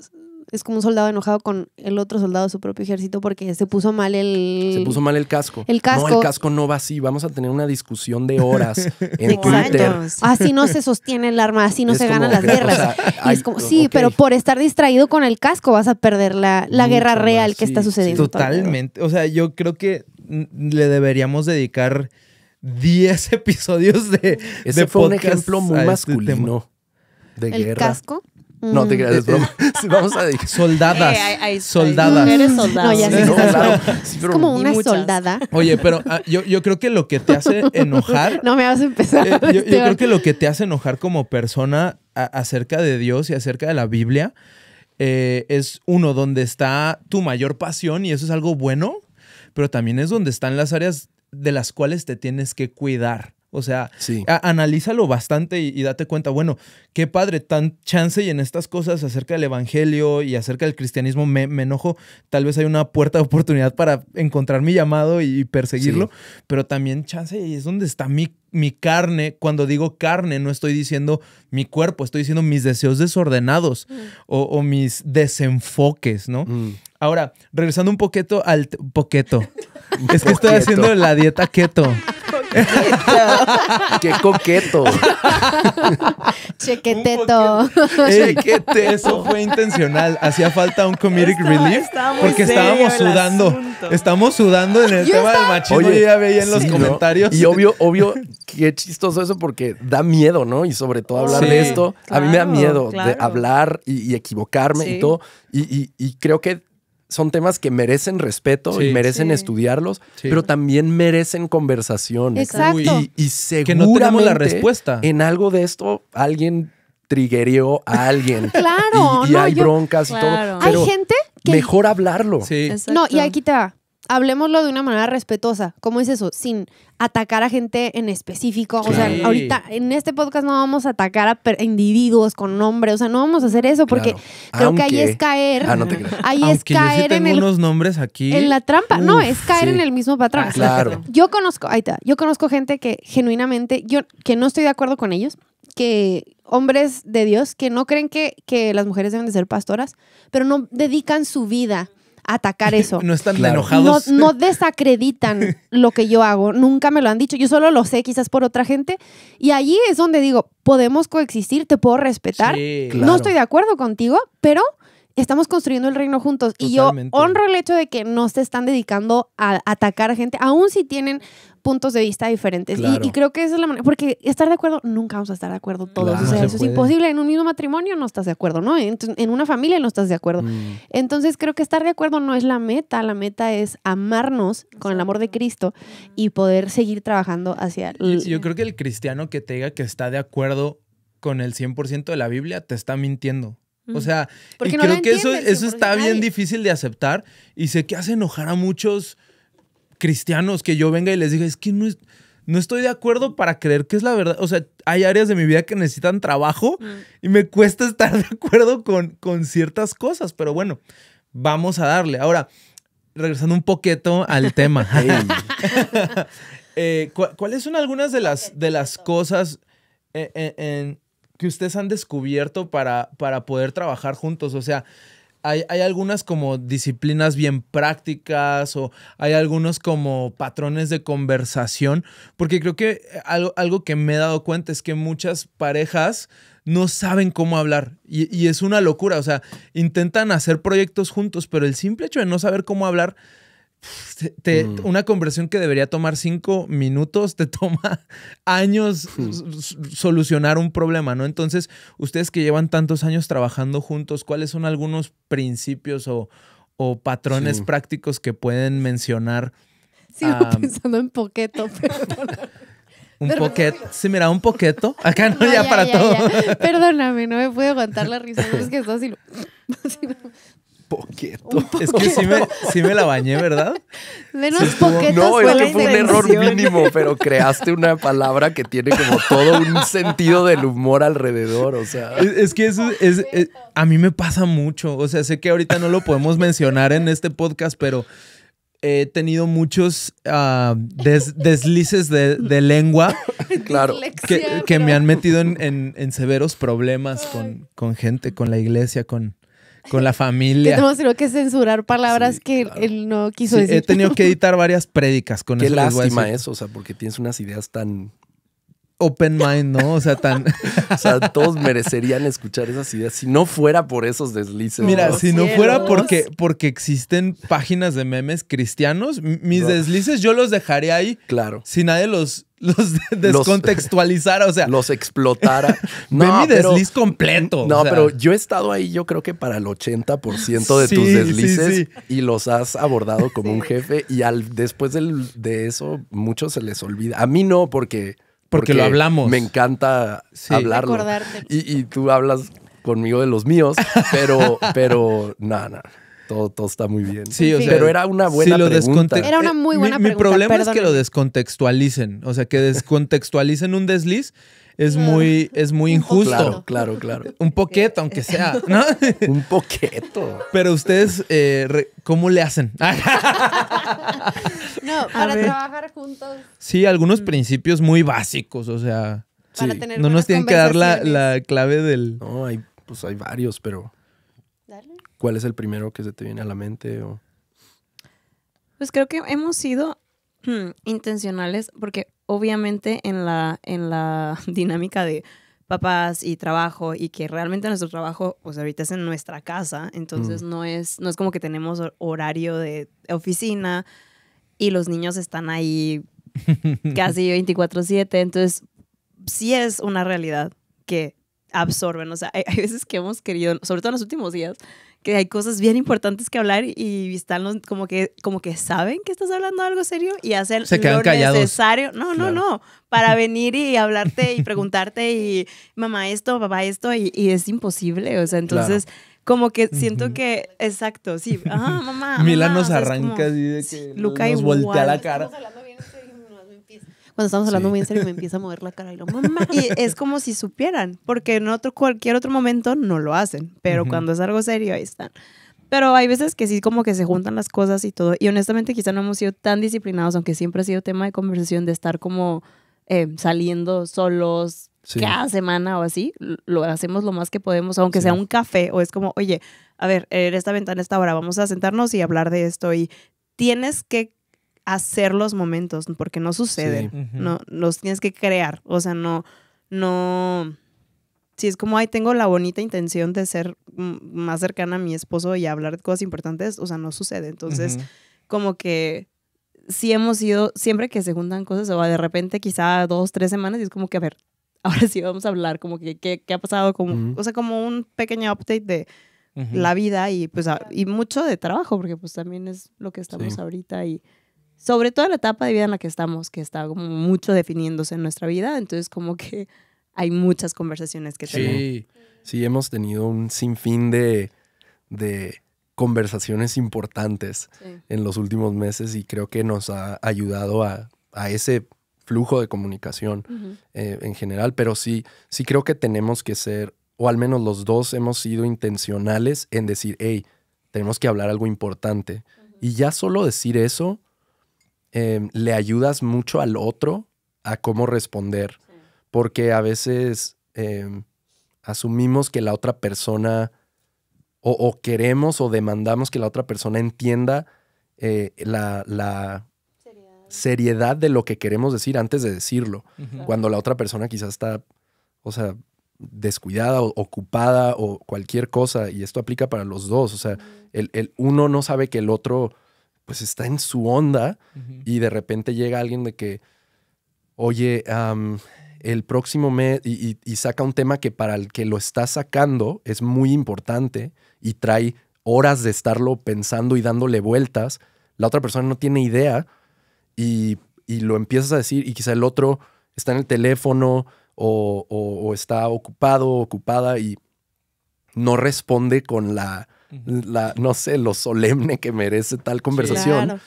Es como un soldado enojado con el otro soldado de su propio ejército porque se puso mal el. Se puso mal el casco. El casco. No, el casco no va así. Vamos a tener una discusión de horas en Twitter. Así ah, no se sostiene el arma, así no se ganan las guerras. es como, sí, pero por estar distraído con el casco vas a perder la, guerra real que está sucediendo. Totalmente. O sea, yo creo que le deberíamos dedicar 10 episodios de. Ese un ejemplo muy este masculino de ¿El casco? No te creas, broma. Vamos a decir. Soldadas. Eh, soldadas. No, ya sí, es como una soldada. Oye, pero ah, yo, creo que lo que te hace enojar. no me vas a empezar. Eh, yo, creo que lo que te hace enojar como persona acerca de Dios y acerca de la Biblia eh, es uno, donde está tu mayor pasión y eso es algo bueno, pero también es donde están las áreas de las cuales te tienes que cuidar. O sea, analízalo bastante y, date cuenta, bueno, qué padre, tan chance y en estas cosas acerca del Evangelio y acerca del cristianismo me, enojo, tal vez hay una puerta de oportunidad para encontrar mi llamado y, perseguirlo, pero también chance y es donde está mi, carne. Cuando digo carne, no estoy diciendo mi cuerpo, estoy diciendo mis deseos desordenados mm. o, mis desenfoques, ¿no? Mm. Ahora, regresando un poquito al... Poquito. Es que estoy haciendo la dieta keto. Qué coqueto. Chequeteto. eso fue intencional. Hacía falta un comedic relief. porque estábamos sudando. Estamos sudando en el tema del machismo. Oye, ya veía en los comentarios. Y obvio, obvio, qué chistoso eso porque da miedo, ¿no? Y sobre todo hablar de esto. a mí me da miedo de hablar y, equivocarme y todo. y creo que son temas que merecen respeto y merecen estudiarlos, pero también merecen conversación. Exacto. Y, seguramente que no tenemos la respuesta. En algo de esto alguien triguereó a alguien. claro. Y, hay broncas y todo. hay gente que... Mejor hablarlo. Sí. No, y aquí te va hablemoslo de una manera respetuosa. ¿Cómo es eso? Sin atacar a gente en específico. O sea, ahorita en este podcast no vamos a atacar a individuos con nombre. O sea, no vamos a hacer eso porque creo que ahí es caer. Ah, no te Ahí es caer en unos nombres aquí. En la trampa. no, es caer en el mismo patrón. Ah, claro. Yo conozco, ahí está, yo conozco gente que genuinamente, yo que no estoy de acuerdo con ellos, que hombres de Dios que no creen que, que las mujeres deben de ser pastoras, pero no dedican su vida atacar eso. no están enojados. No, desacreditan lo que yo hago. Nunca me lo han dicho. Yo solo lo sé quizás por otra gente. Y allí es donde digo, podemos coexistir, te puedo respetar. No estoy de acuerdo contigo, pero estamos construyendo el reino juntos. Y yo honro el hecho de que no se están dedicando a atacar a gente, aun si tienen puntos de vista diferentes. Y, creo que esa es la manera, porque estar de acuerdo, nunca vamos a estar de acuerdo todos. o sea, eso es imposible. En un mismo matrimonio no estás de acuerdo, ¿no? En, una familia no estás de acuerdo. Mm. Entonces creo que estar de acuerdo no es la meta, la meta es amarnos con el amor de Cristo y poder seguir trabajando hacia... El... Yo creo que el cristiano que te diga que está de acuerdo con el 100% de la Biblia te está mintiendo. O sea, creo que eso, eso está bien difícil de aceptar y sé que hace enojar a muchos cristianos que yo venga y les diga, es que no estoy de acuerdo para creer que es la verdad. O sea, hay áreas de mi vida que necesitan trabajo mm. y me cuesta estar de acuerdo con, con ciertas cosas, pero bueno, vamos a darle. Ahora, regresando un poquito al tema. Eh, ¿Cuáles son algunas de las, de las cosas eh, eh, que ustedes han descubierto para, para poder trabajar juntos? O sea, hay, algunas como disciplinas bien prácticas o hay algunos como patrones de conversación, porque creo que eh, algo, que me he dado cuenta es que muchas parejas no saben cómo hablar y, y es una locura, o sea, intentan hacer proyectos juntos, pero el simple hecho de no saber cómo hablar Mm. una conversión que debería tomar cinco minutos, te toma años hmm. solucionar un problema, ¿no? Entonces, ustedes que llevan tantos años trabajando juntos, ¿cuáles son algunos principios o, patrones prácticos que pueden mencionar? Sigo pensando en poqueto, perdón. Un poqueto. Sí, mira, un poqueto. Acá no, ya, para todo. Perdóname, no me pude aguantar la risa. Es que esto así lo poqueto. Es que sí me, la bañé, ¿verdad? Menos No, fue, que fue un error mínimo, pero creaste una palabra que tiene como todo un sentido del humor alrededor, o sea. Es, que eso es, a mí me pasa mucho, o sea, sé que ahorita no lo podemos mencionar en este podcast, pero he tenido muchos ah, deslices de, lengua claro. que, me han metido en, en severos problemas con, con gente, con la iglesia, con con la familia. Tenemos que censurar palabras que él no quiso decir. He tenido que editar varias prédicas con Qué eso. Qué lástima eso, o sea, porque tienes unas ideas tan open mind, ¿no? O sea, tan. o sea, todos merecerían escuchar esas ideas si no fuera por esos deslices. Mira, si no fuera porque, porque existen páginas de memes cristianos, mis deslices yo los dejaría ahí. Claro. Si nadie los los descontextualizar, o sea. Los explotara. No, mi desliz completo. No, pero yo he estado ahí, yo creo que para el 80% de tus deslices y los has abordado como un jefe y al, después de eso, muchos se les olvida. A mí no, porque. Porque, lo hablamos. Me encanta hablarlo. Y, y, tú hablas conmigo de los míos, pero, pero, nada, nada todo, está muy bien. Sí, o sea, pero era una buena pregunta. Era una muy eh, buena mi, pregunta. Mi problema es que lo descontextualicen, o sea, que descontextualicen un desliz es muy, es muy injusto. Claro, claro, claro. Un poquito aunque sea, ¿no? Un poquito Pero ustedes, eh, ¿cómo le hacen? no, para trabajar juntos. Sí, algunos mm. principios muy básicos, o sea. Para no nos tienen que dar la, la clave del. No, hay, pues hay varios, pero. ¿Cuál es el primero que se te viene a la mente? O... Pues creo que hemos sido hmm, intencionales porque obviamente en la, en la dinámica de papás y trabajo y que realmente nuestro trabajo pues ahorita es en nuestra casa, entonces mm. no, es, no es como que tenemos horario de oficina y los niños están ahí casi 24/7, entonces sí es una realidad que absorben, o sea, hay, hay veces que hemos querido, sobre todo en los últimos días, que hay cosas bien importantes que hablar y están como, que, como que saben que estás hablando algo serio y hacen lo necesario. No, no, no. Para venir y hablarte y preguntarte y mamá esto, papá esto y, es imposible. O sea, entonces... como que siento que, exacto, sí, ah mamá. Mila nos arranca así de que nos voltea la cara cuando estamos hablando muy en serio, me empieza a mover la cara y lo mamá. Y es como si supieran, porque en otro, cualquier otro momento no lo hacen, pero cuando es algo serio, ahí están. Pero hay veces que sí, como que se juntan las cosas y todo. Y honestamente, quizá no hemos sido tan disciplinados, aunque siempre ha sido tema de conversación de estar como eh, saliendo solos cada semana o así. Lo hacemos lo más que podemos, aunque sea un café o es como, oye, a ver, en esta ventana, esta hora, vamos a sentarnos y hablar de esto. Y tienes que hacer los momentos, porque no suceden. No, los tienes que crear. O sea, no, no. Si es como, ay, tengo la bonita intención de ser más cercana a mi esposo y hablar de cosas importantes, o sea, no sucede. Entonces, como que sí hemos ido siempre que se juntan cosas, o de repente quizá dos, tres semanas, y es como que, a ver, ahora sí vamos a hablar, como que qué, ha pasado, como, o sea, como un pequeño update de la vida y pues, y mucho de trabajo, porque pues también es lo que estamos ahorita y sobre todo la etapa de vida en la que estamos, que está como mucho definiéndose en nuestra vida, entonces como que hay muchas conversaciones que sí, Sí, hemos tenido un sinfín de, conversaciones importantes en los últimos meses y creo que nos ha ayudado a, ese flujo de comunicación eh, en general, pero sí, sí creo que tenemos que ser, o al menos los dos hemos sido intencionales en decir, hey, tenemos que hablar algo importante. Y ya solo decir eso, Em, le ayudas mucho al otro a cómo responder, porque a veces em, asumimos que la otra persona o, queremos o demandamos que la otra persona entienda eh, la, seriedad. de lo que queremos decir antes de decirlo, cuando la otra persona quizás está, o sea, descuidada o ocupada o cualquier cosa, y esto aplica para los dos, o sea, el, el, uno no sabe que el otro pues está en su onda y de repente llega alguien de que, oye, el próximo mes y, saca un tema que para el que lo está sacando es muy importante y trae horas de estarlo pensando y dándole vueltas, la otra persona no tiene idea y, lo empiezas a decir y quizá el otro está en el teléfono o, o está ocupado, ocupada y no responde con la la, no sé, lo solemne que merece tal conversación.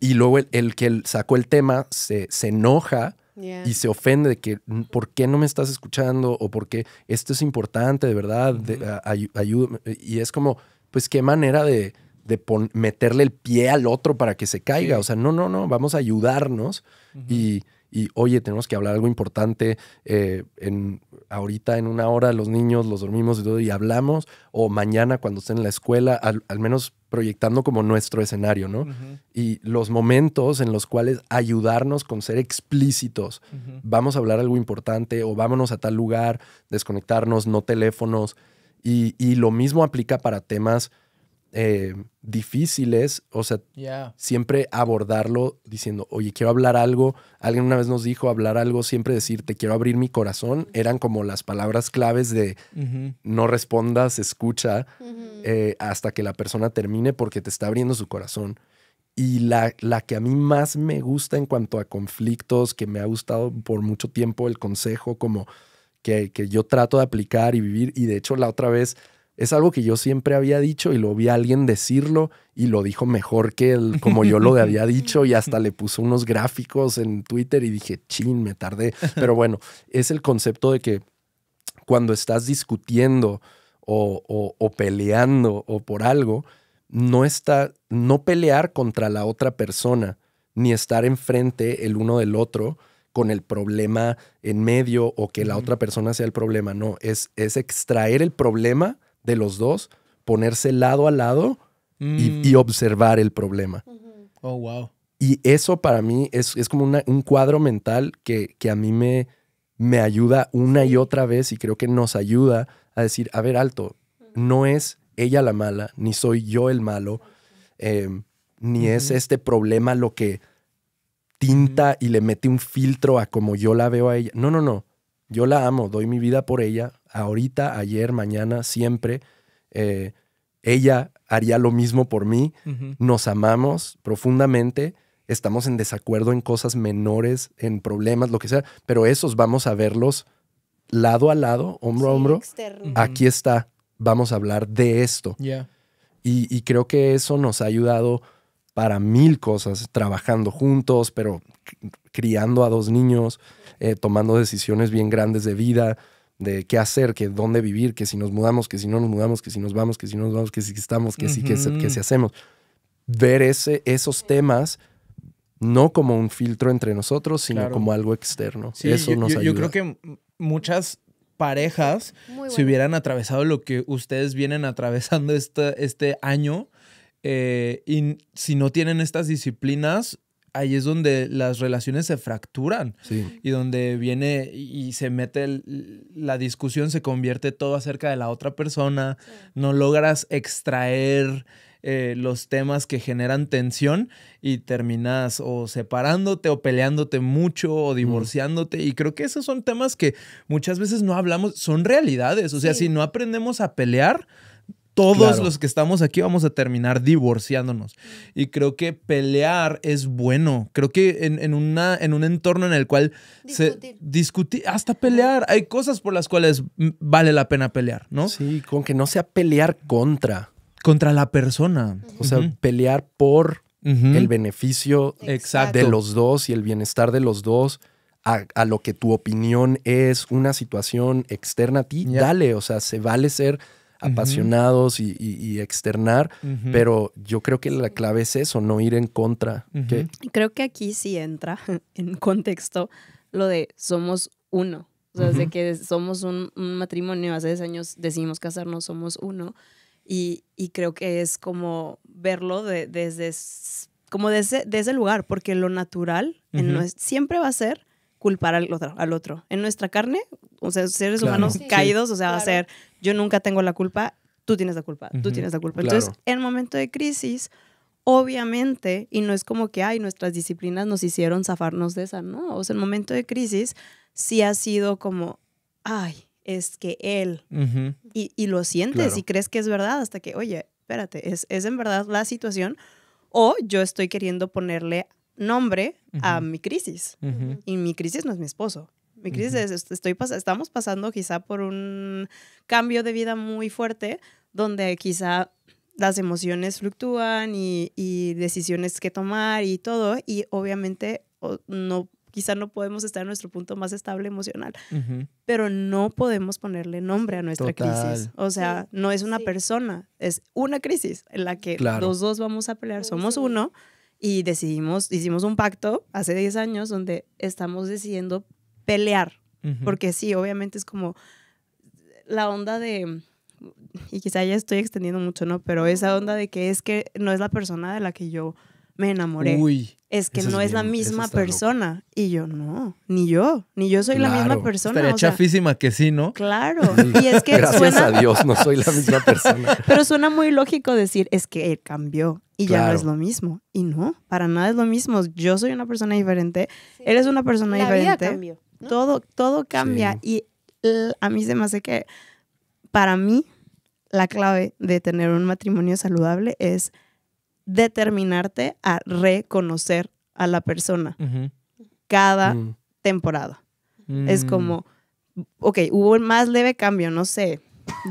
Y luego el, que sacó el tema se, se enoja y se ofende de que, ¿por qué no me estás escuchando? O ¿por qué esto es importante, de verdad? Y es como, pues qué manera de, meterle el pie al otro para que se caiga. O sea, no, no, no, vamos a ayudarnos. Y y, oye, tenemos que hablar algo importante, eh, en, ahorita en una hora los niños los dormimos y todo, y hablamos, o mañana cuando estén en la escuela, al, menos proyectando como nuestro escenario, ¿no? Y los momentos en los cuales ayudarnos con ser explícitos, vamos a hablar algo importante o vámonos a tal lugar, desconectarnos, no teléfonos, y, y lo mismo aplica para temas eh, difíciles, o sea, siempre abordarlo diciendo, oye, quiero hablar algo. Alguien una vez nos dijo, hablar algo, siempre decir, te quiero abrir mi corazón. Eran como las palabras claves de no respondas, escucha, eh, hasta que la persona termine porque te está abriendo su corazón. Y la, la que a mí más me gusta en cuanto a conflictos, que me ha gustado por mucho tiempo el consejo, como que, que yo trato de aplicar y vivir, y de hecho la otra vez es algo que yo siempre había dicho y lo vi a alguien decirlo y lo dijo mejor que él, como yo lo había dicho y hasta le puso unos gráficos en Twitter y dije, chin, me tardé. Pero bueno, es el concepto de que cuando estás discutiendo o, peleando o por algo, no está, no pelear contra la otra persona, ni estar enfrente el uno del otro, con el problema en medio o que la otra persona sea el problema. No, es, es extraer el problema de los dos, ponerse lado a lado y, mm. observar el problema. Oh, wow. Y eso para mí es, como un cuadro mental que, que a mí me, me ayuda una y otra vez y creo que nos ayuda a decir, a ver, alto, no es ella la mala, ni soy yo el malo, em, ni es este problema lo que tinta y le mete un filtro a como yo la veo a ella. No, no, no, yo la amo, doy mi vida por ella, ahorita, ayer, mañana, siempre. Eh, ella haría lo mismo por mí. Nos amamos profundamente. Estamos en desacuerdo en cosas menores, en problemas, lo que sea, pero esos vamos a verlos lado a lado, hombro a hombro. Aquí está, vamos a hablar de esto. Y, creo que eso nos ha ayudado para mil cosas, trabajando juntos, pero criando a dos niños, eh, tomando decisiones bien grandes de vida, de qué hacer, que dónde vivir, que si nos mudamos, que si no nos mudamos, que si nos vamos, que si no nos vamos, que si estamos, que sí, que, si hacemos. Ver ese, esos temas no como un filtro entre nosotros, sino como algo externo. Eso yo, nos ayuda. Yo creo que muchas parejas si hubieran atravesado lo que ustedes vienen atravesando este, este año eh, y si no tienen estas disciplinas, ahí es donde las relaciones se fracturan y donde viene y se mete la discusión, se convierte todo acerca de la otra persona, no logras extraer eh, los temas que generan tensión y terminas o separándote o peleándote mucho o divorciándote. Y creo que esos son temas que muchas veces no hablamos, son realidades, o sea, si no aprendemos a pelear todos los que estamos aquí vamos a terminar divorciándonos. Mm. Y creo que pelear es bueno. Creo que en, una, en un entorno en el cual discutir. se discutir, hasta pelear, hay cosas por las cuales vale la pena pelear, ¿no? Sí, con que no sea pelear contra. Contra la persona. O sea, pelear por el beneficio Exacto. de los dos y el bienestar de los dos. A, lo que tu opinión es una situación externa a ti, dale, o sea, se vale ser apasionados y, externar, pero yo creo que la clave es eso, no ir en contra. Creo que aquí sí entra en contexto lo de somos uno. O sea, desde que somos un, matrimonio, hace 10 años decidimos casarnos, somos uno. Y, creo que es como verlo desde como desde ese, lugar, porque lo natural en siempre va a ser culpar al otro, al otro. En nuestra carne, o sea, seres humanos caídos, o sea, va a ser yo nunca tengo la culpa, tú tienes la culpa, tú tienes la culpa. Entonces, el en momento de crisis, obviamente, y no es como que, ay, nuestras disciplinas nos hicieron zafarnos de esa, ¿no? O sea, en momento de crisis sí ha sido como, ay, es que él, y, lo sientes y crees que es verdad hasta que, oye, espérate, ¿es, es en verdad la situación o yo estoy queriendo ponerle nombre a mi crisis. Y mi crisis no es mi esposo. Mi crisis es, estoy estamos pasando quizá por un cambio de vida muy fuerte donde quizá las emociones fluctúan y, y decisiones que tomar y todo. Y obviamente no quizá no podemos estar en nuestro punto más estable emocional, pero no podemos ponerle nombre a nuestra crisis. O sea, no es una persona, es una crisis en la que los dos vamos a pelear, somos uno, y decidimos, hicimos un pacto hace 10 años donde estamos decidiendo pelear, porque sí, obviamente es como la onda de, y quizá ya estoy extendiendo mucho, ¿no? Pero esa onda de que es que no es la persona de la que yo me enamoré. es que no es, la misma persona. Y yo, no, ni yo, ni yo soy la misma persona. Estaría chafísima que sí, ¿no? Claro. Y es que Gracias a Dios, no soy la misma persona. Pero suena muy lógico decir, es que él cambió, y ya no es lo mismo. Y no, para nada es lo mismo. Yo soy una persona diferente, eres una persona diferente. Vida cambió, Todo, todo cambia y a mí se me hace que para mí la clave de tener un matrimonio saludable es determinarte a reconocer a la persona cada mm. temporada. Es mm. como, ok, hubo un más leve cambio, no sé,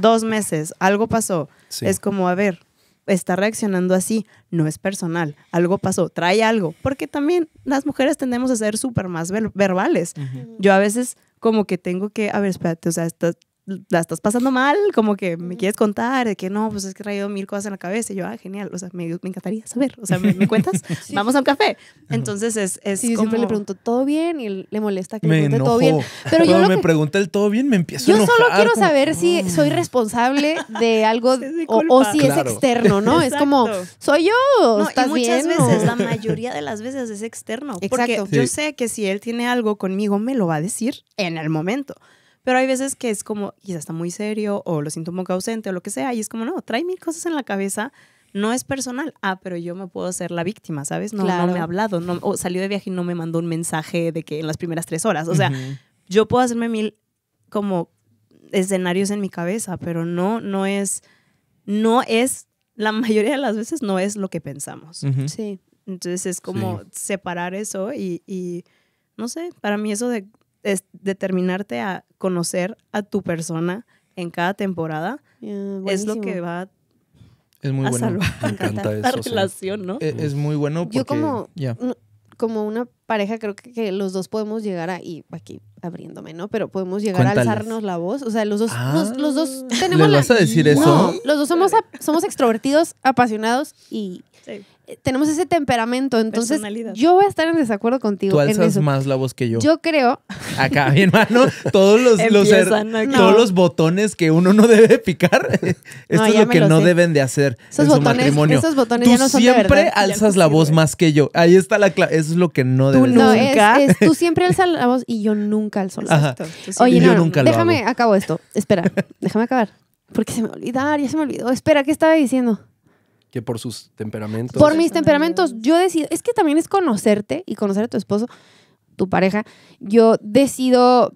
dos meses, algo pasó. Es como, a ver, está reaccionando así, no es personal, algo pasó, trae algo, porque también las mujeres tendemos a ser súper más verbales. Yo a veces como que tengo que, a ver, espérate, o sea, estás, la estás pasando mal, como que me quieres contar, de que no, pues es que he traído mil cosas en la cabeza. Y yo, ah, genial, o sea, me, me encantaría saber, o sea, ¿me, cuentas? Vamos a un café. Entonces es, siempre le pregunto, ¿todo bien? Y le molesta que me todo bien. Pero Cuando yo me pregunta el todo bien, me empiezo yo a Yo solo quiero saber si mm". soy responsable de algo o, si es externo, ¿no? Es como, ¿soy yo? muchas veces, este. la mayoría de las veces es externo. Exacto. Porque yo sé que si él tiene algo conmigo, me lo va a decir en el momento. Pero hay veces que es como, quizás está muy serio o lo siento un poco ausente o lo que sea, y es como, no, trae mil cosas en la cabeza, no es personal. Ah, pero yo me puedo hacer la víctima, ¿sabes? No, me ha hablado, o salió de viaje y no me mandó un mensaje de que en las primeras tres horas. O sea, yo puedo hacerme mil como escenarios en mi cabeza, pero no, no es, no es, la mayoría de las veces no es lo que pensamos. Sí. Entonces es como separar eso y, no sé, para mí eso de es determinarte a conocer a tu persona en cada temporada es lo que va es muy a bueno. salvar relación, e-, Es, muy bueno Yo como, como una pareja creo que, los dos podemos llegar a... Y aquí abriéndome, ¿no? Pero podemos llegar a alzarnos la voz. O sea, los dos... Ah. los, dos tenemos la, vas a decir no, eso? los dos somos, somos extrovertidos, apasionados y tenemos ese temperamento, entonces yo voy a estar en desacuerdo contigo. Tú alzas más la voz que yo. Yo creo. Acá, mi hermano, todos los, todos los botones que uno no debe picar, esto es lo que no deben de hacer esos en botones, matrimonio. Esos ya no son siempre alzas la voz más que yo. Ahí está la clave. Eso es lo que no debes. Tú nunca. tú siempre alzas la voz y yo nunca alzo la voz. Oye, yo nunca déjame, acabo esto. Espera, déjame acabar. Porque se me olvidar, ya se me olvidó. Espera, ¿qué estaba diciendo? que por sus temperamentos. Por mis temperamentos, yo decido, es que también es conocerte y conocer a tu esposo, tu pareja, yo decido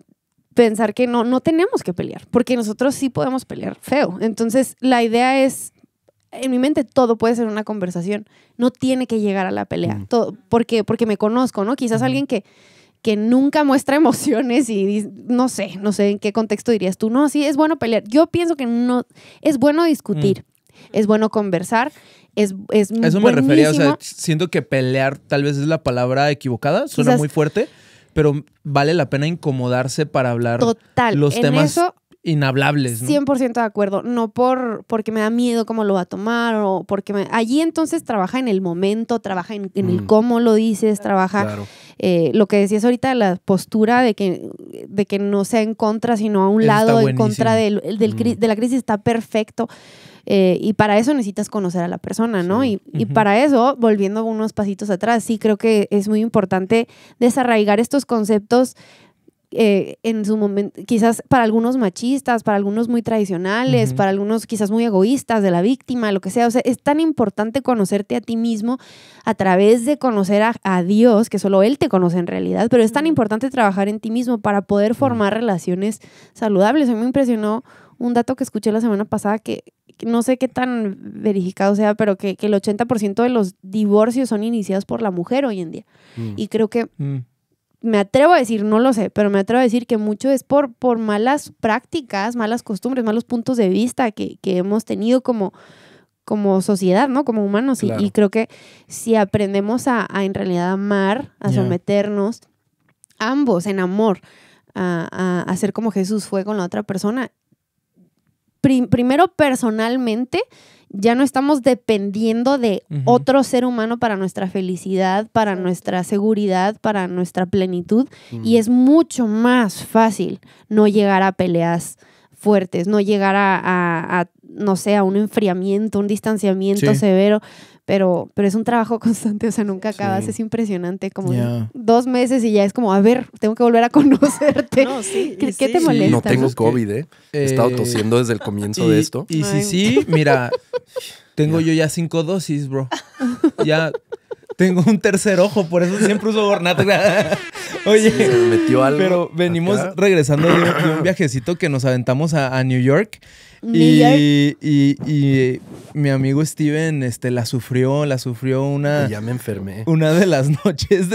pensar que no, no tenemos que pelear, porque nosotros sí podemos pelear feo. Entonces, la idea es, en mi mente todo puede ser una conversación, no tiene que llegar a la pelea, todo, porque, porque me conozco, ¿no? Quizás alguien que que nunca muestra emociones y no sé, no sé en qué contexto dirías tú, no, sí, es bueno pelear. Yo pienso que no, es bueno discutir es bueno conversar, es, es Eso refería, o sea, siento que pelear tal vez es la palabra equivocada, suena muy fuerte, pero vale la pena incomodarse para hablar total, los temas inhablables. 100% de acuerdo, no por porque me da miedo cómo lo va a tomar o porque allí entonces trabaja en el momento, trabaja en, el mm. cómo lo dices, trabaja eh, lo que decías ahorita la postura de que de que no sea en contra sino a un lado en contra del, mm. de la crisis está perfecto. Eh, y para eso necesitas conocer a la persona, ¿no? Y, para eso, volviendo unos pasitos atrás, sí creo que es muy importante desarraigar estos conceptos eh, en su momento, quizás para algunos machistas, para algunos muy tradicionales, para algunos quizás muy egoístas de la víctima, lo que sea. O sea, es tan importante conocerte a ti mismo a través de conocer a Dios, que solo Él te conoce en realidad, pero es tan importante trabajar en ti mismo para poder formar relaciones saludables. A mí me impresionó un dato que escuché la semana pasada que no sé qué tan verificado sea, pero que, el 80% de los divorcios son iniciados por la mujer hoy en día. Mm. Y creo que... Mm. me atrevo a decir, no lo sé, pero me atrevo a decir que mucho es por, por malas prácticas, malas costumbres, malos puntos de vista que, hemos tenido como, como sociedad, ¿no? Como humanos. Y, creo que si aprendemos a, en realidad amar, a someternos, ambos en amor, a, hacer a, como Jesús fue con la otra persona, primero personalmente, ya no estamos dependiendo de otro ser humano para nuestra felicidad, para nuestra seguridad, para nuestra plenitud. Mm. Y es mucho más fácil no llegar a peleas fuertes, no llegar a, no sé, a un enfriamiento, un distanciamiento severo pero, es un trabajo constante, o sea, nunca acabas, es impresionante, como dos meses y ya es como, a ver, tengo que volver a conocerte. No, sí, ¿Qué, te molesta? No tengo pues COVID, ¿eh? He estado eh, tosiendo desde el comienzo de esto. Y sí sí, mira, tengo yo ya cinco dosis, bro. Ya tengo un tercer ojo, por eso siempre uso gornata. Oye, metió algo pero venimos regresando de un, viajecito que nos aventamos a, a New York y, eh, mi amigo Steven este, la sufrió, la sufrió una... enfermé. Una de las noches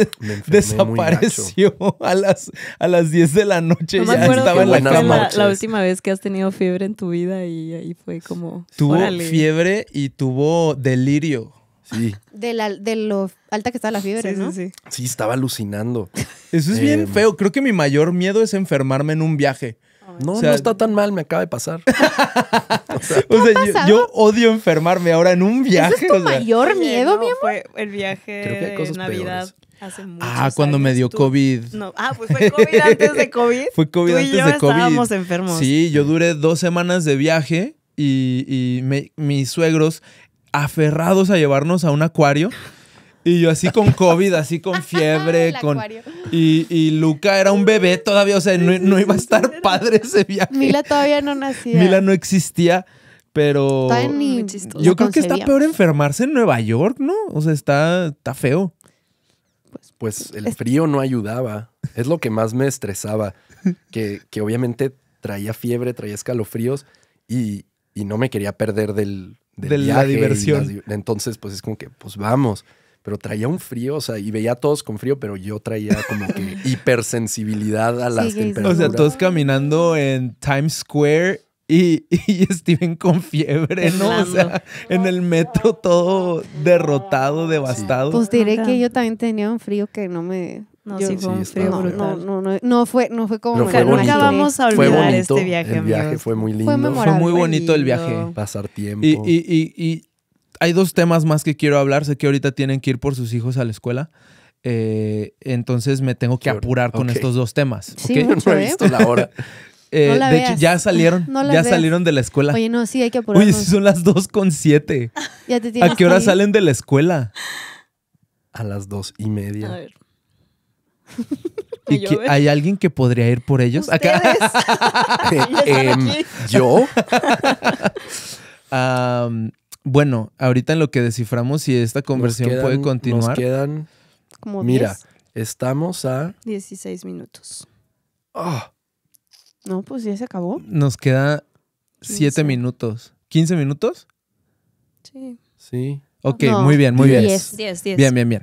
desapareció a las, a las 10 de la noche. ya estaba en la cama. La, última vez que has tenido fiebre en tu vida y ahí fue como... Tuvo fiebre y tuvo delirio. Sí. De, lo alta que estaba la fiebre, sí, Sí, estaba alucinando. Eso es bien em. feo. Creo que mi mayor miedo es enfermarme en un viaje. No, no está tan mal, me acaba de pasar. o sea, yo, odio enfermarme ahora en un viaje. ¿Ese es tu mayor miedo, mi amor? Fue el viaje de Navidad. ah, cuando me dio COVID. ah, pues fue COVID antes de COVID. fue COVID antes de COVID. Estábamos enfermos. Sí, yo duré dos semanas de viaje y, y mis suegros aferrados a llevarnos a un acuario y yo así con COVID, así con fiebre, con... Y, Luca era un bebé todavía, o sea, no, iba a estar padre ese viaje. Mila todavía no nacía. Mila no existía, pero... Está yo creo que está peor enfermarse en Nueva York, ¿no? O sea, está, está feo. Pues, pues el frío no ayudaba. Es lo que más me estresaba. Que, obviamente traía fiebre, traía escalofríos y, no me quería perder del, de la diversión. entonces, pues es como que, pues vamos pero traía un frío, o sea, y veía a todos con frío, pero yo traía como que hipersensibilidad a las temperaturas. O sea, todos caminando en Times Square y, Steven con fiebre, ¿no? O sea, en el metro todo derrotado, devastado. Pues diré que yo también tenía un frío que no me... No, sí, fue no, no, no, no, no, fue, no fue como... nunca vamos a olvidar este viaje, El viaje fue muy lindo. Fue, muy bonito el viaje. Pasar tiempo. y, y hay dos temas más que quiero hablar. Sé que ahorita tienen que ir por sus hijos a la escuela. Eh, entonces me tengo que apurar con estos dos temas. Sí, no he ¿eh? visto la hora. Eh, de hecho, ya salieron. ya salieron de la escuela. Oye, no, sí, hay que apurar. Oye, si son las 2 con 7. ya te tienes ¿A qué hora salen de la escuela? A las dos y media. A ver. ¿Y hay alguien que podría ir por ellos? ¿Acá? Em, ¿Yo? um, bueno, ahorita en lo que desciframos si esta conversión puede continuar. Nos quedan. Como mira, estamos a. 16 minutos. Oh. No, pues ya se acabó. Nos queda 7 minutos. ¿15 minutos? Sí. Sí. Ok, muy bien, muy bien. 10, 10, 10. Bien, bien, bien.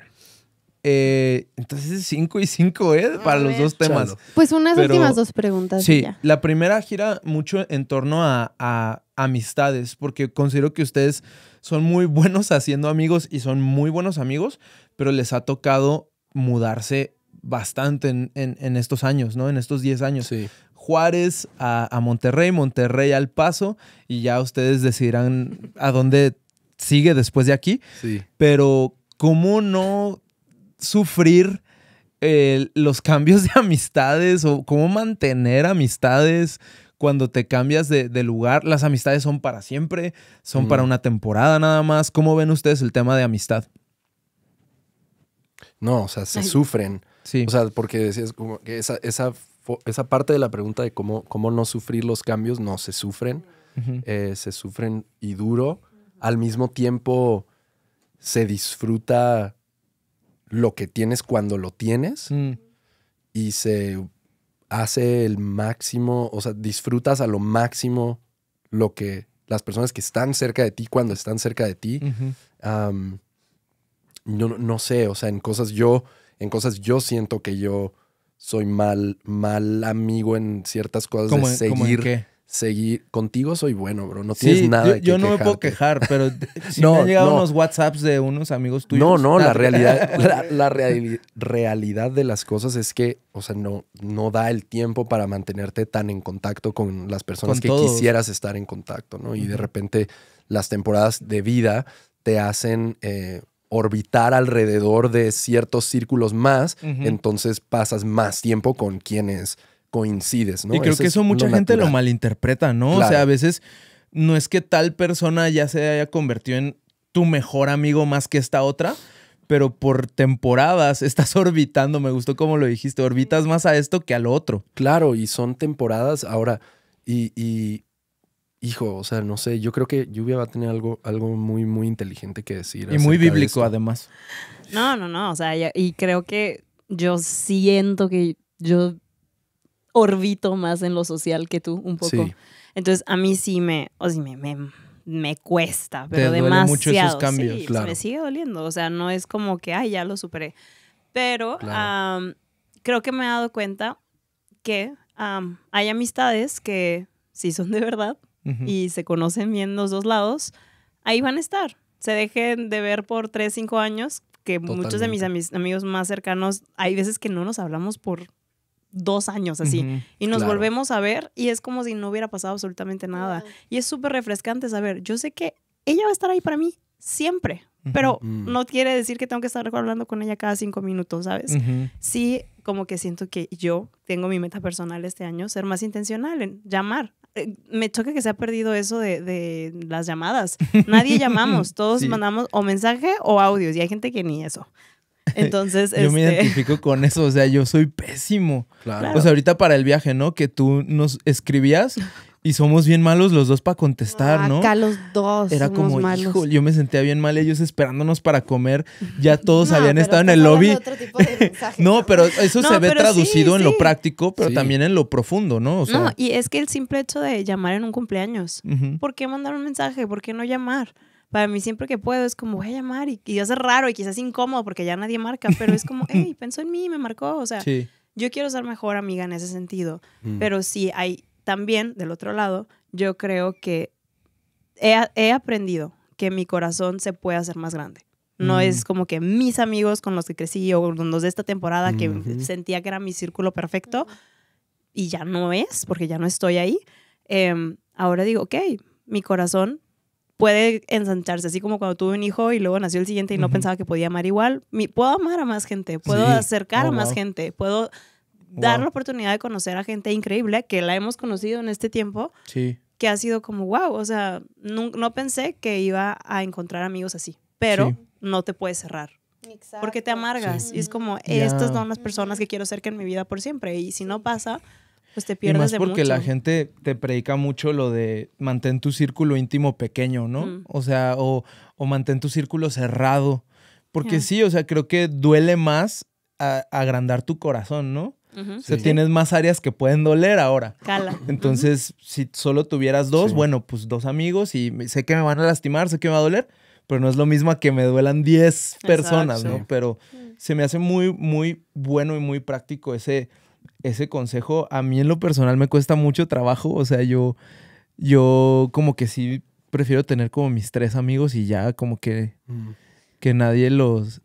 Eh, entonces 5 y 5, ¿eh? Para los dos temas. Pues unas últimas dos preguntas. Sí, la primera gira mucho en torno a, amistades, porque considero que ustedes son muy buenos haciendo amigos y son muy buenos amigos, pero les ha tocado mudarse bastante en, estos años, ¿no? En estos 10 años. Sí. Juárez a, a Monterrey, Monterrey al Paso, y ya ustedes decidirán a dónde sigue después de aquí. Sí. Pero, ¿cómo no sufrir eh, los cambios de amistades o cómo mantener amistades cuando te cambias de, lugar. Las amistades son para siempre, son para mm. una temporada nada más. ¿Cómo ven ustedes el tema de amistad? No, o sea, se sufren. Sí. O sea, porque decías como que esa, esa, parte de la pregunta de cómo, cómo no sufrir los cambios, no, se sufren. Eh, se sufren y duro. Al mismo tiempo, se disfruta lo que tienes cuando lo tienes mm. y se hace el máximo, o sea, disfrutas a lo máximo lo que las personas que están cerca de ti cuando están cerca de ti. no, sé, o sea, en cosas yo, en cosas yo siento que yo soy mal, mal amigo en ciertas cosas de seguir seguir. Contigo soy bueno, bro. No tienes nada. Yo, yo no me puedo quejar, pero si no, me han llegado unos WhatsApps de unos amigos tuyos. No, no, la realidad, la, realidad de las cosas es que, o sea, no, no da el tiempo para mantenerte tan en contacto con las personas que quisieras estar en contacto, ¿no? Y de repente las temporadas de vida te hacen. Eh, orbitar alrededor de ciertos círculos más, entonces pasas más tiempo con quienes coincides, ¿no? Y creo que eso mucha gente lo malinterpreta, ¿no? O sea, a veces no es que tal persona ya se haya convertido en tu mejor amigo más que esta otra, pero por temporadas estás orbitando, me gustó como lo dijiste, orbitas más a esto que al otro. Claro, y son temporadas ahora, y, hijo, o sea, no sé, yo creo que Lluvia va a tener algo, algo muy, muy inteligente que decir. Y muy bíblico, además. No, no, no, o sea, y creo que yo siento que yo orbito más en lo social que tú un poco. Entonces a mí sí me, o sí me, me, cuesta, pero además esos cambios, claro. me sigue doliendo, o sea, no es como que, ay, ya lo superé. Pero creo que me he dado cuenta que hay amistades que sí son de verdad y se conocen bien los dos lados, ahí van a estar. Se dejen de ver por tres cinco años, que muchos de mis amigos más cercanos, hay veces que no nos hablamos por dos años así. y nos volvemos a ver y es como si no hubiera pasado absolutamente nada. Y es súper refrescante saber, yo sé que ella va a estar ahí para mí siempre, pero mm. no quiere decir que tengo que estar hablando con ella cada cinco minutos, ¿sabes? Sí, como que siento que yo tengo mi meta personal este año, ser más intencional en llamar. Eh, me choca que se ha perdido eso de, las llamadas. Nadie llamamos, todos mandamos o mensaje o audios y hay gente que ni eso. Entonces, yo me este, identifico con eso, o sea, yo soy pésimo. Claro. O sea, ahorita para el viaje, ¿no? Que tú nos escribías y somos bien malos los dos para contestar, ¿no? Acá los dos. Era como, malos. yo me sentía bien mal ellos esperándonos para comer. Ya todos habían estado en el lobby. no, pero eso se ve traducido en lo práctico, pero también en lo profundo, ¿no? no, y es que el simple hecho de llamar en un cumpleaños. ¿Por qué mandar un mensaje? ¿Por qué no llamar? para mí siempre que puedo es como voy a llamar y, y es raro y quizás incómodo porque ya nadie marca, pero es como, hey, pensó en mí, me marcó, o sea, yo quiero ser mejor amiga en ese sentido, mm. pero sí hay también del otro lado, yo creo que he, aprendido que mi corazón se puede hacer más grande. No mm. es como que mis amigos con los que crecí o los de esta temporada que sentía que era mi círculo perfecto y ya no es, porque ya no estoy ahí. Em, ahora digo, ok, mi corazón puede ensancharse, así como cuando tuve un hijo y luego nació el siguiente y no pensaba que podía amar igual. puedo amar a más gente, puedo acercar oh, a más gente, puedo dar la oportunidad de conocer a gente increíble que la hemos conocido en este tiempo. Sí. Que ha sido como, wow, o sea, no, pensé que iba a encontrar amigos así, pero no te puedes cerrar. Exacto. Porque te amargas. Y es como, estas son las personas que quiero acercar en mi vida por siempre. Y si no pasa, pues te y más porque la gente te predica mucho lo de mantén tu círculo íntimo pequeño, ¿no? Mm. O sea, o, mantén tu círculo cerrado. Porque sí, o sea, creo que duele más agrandar tu corazón, ¿no? O sea, tienes más áreas que pueden doler ahora. Cala. Entonces, si solo tuvieras dos, bueno, pues dos amigos y sé que me van a lastimar, sé que me va a doler, pero no es lo mismo que me duelan diez personas, ¿no? Pero mm. se me hace muy, muy bueno y muy práctico ese ese consejo a mí en lo personal me cuesta mucho trabajo, o sea, yo, yo como que sí prefiero tener como mis tres amigos y ya como que, mm. que nadie los...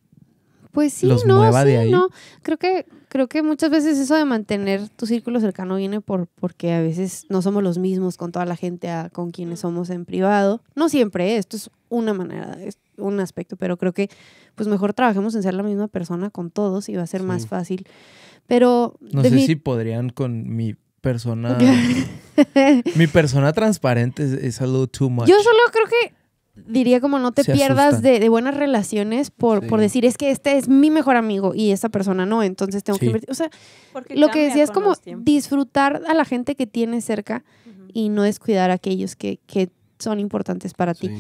Pues sí, los no, mueva de ahí. no. Creo que, creo que muchas veces eso de mantener tu círculo cercano viene por, porque a veces no somos los mismos con toda la gente con quienes somos en privado. No siempre, esto es una manera, de esto un aspecto, pero creo que pues mejor trabajemos en ser la misma persona con todos y va a ser más fácil. Pero... No sé si podrían con mi persona... mi persona transparente es, algo too much. Yo solo creo que diría como no te pierdas de, buenas relaciones por, por decir es que este es mi mejor amigo y esta persona no, entonces tengo que invertir. O sea, lo que decía es como disfrutar a la gente que tienes cerca y no descuidar a aquellos que son importantes para ti.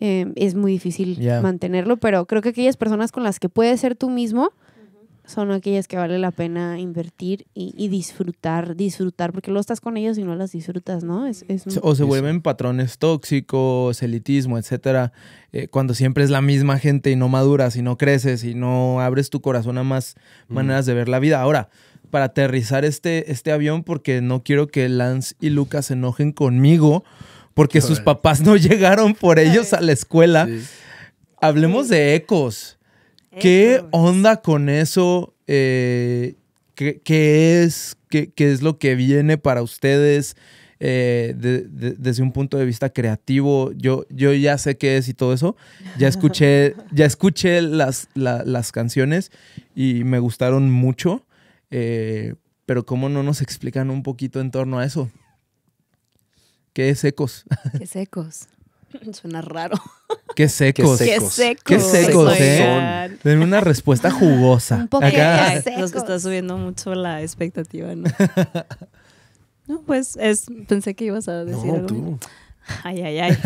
Em, es muy difícil mantenerlo, pero creo que aquellas personas con las que puedes ser tú mismo son aquellas que vale la pena invertir y, disfrutar, disfrutar, porque luego estás con ellos y no las disfrutas, ¿no? Es, O se vuelven patrones tóxicos, elitismo, etcétera, eh, cuando siempre es la misma gente y no maduras y no creces y no abres tu corazón a más maneras de ver la vida. Ahora, para aterrizar este, este avión, porque no quiero que Lance y Lucas se enojen conmigo, porque sus papás no llegaron por ellos a la escuela. Hablemos de ecos. ¿Qué onda con eso? Eh, ¿qué, es? Qué, es lo que viene para ustedes eh, desde un punto de vista creativo? Yo, yo ya sé qué es y todo eso. Ya escuché, ya escuché las, las canciones y me gustaron mucho. Eh, pero ¿cómo no nos explican un poquito en torno a eso? Qué secos. Qué secos. Suena raro. Qué secos. Qué secos. Qué secos, ¿eh? una respuesta jugosa. Un poco Acá. Los que está subiendo mucho la expectativa, ¿no? no, pues es, pensé que ibas a decir no, algo. Ay, ay, ay.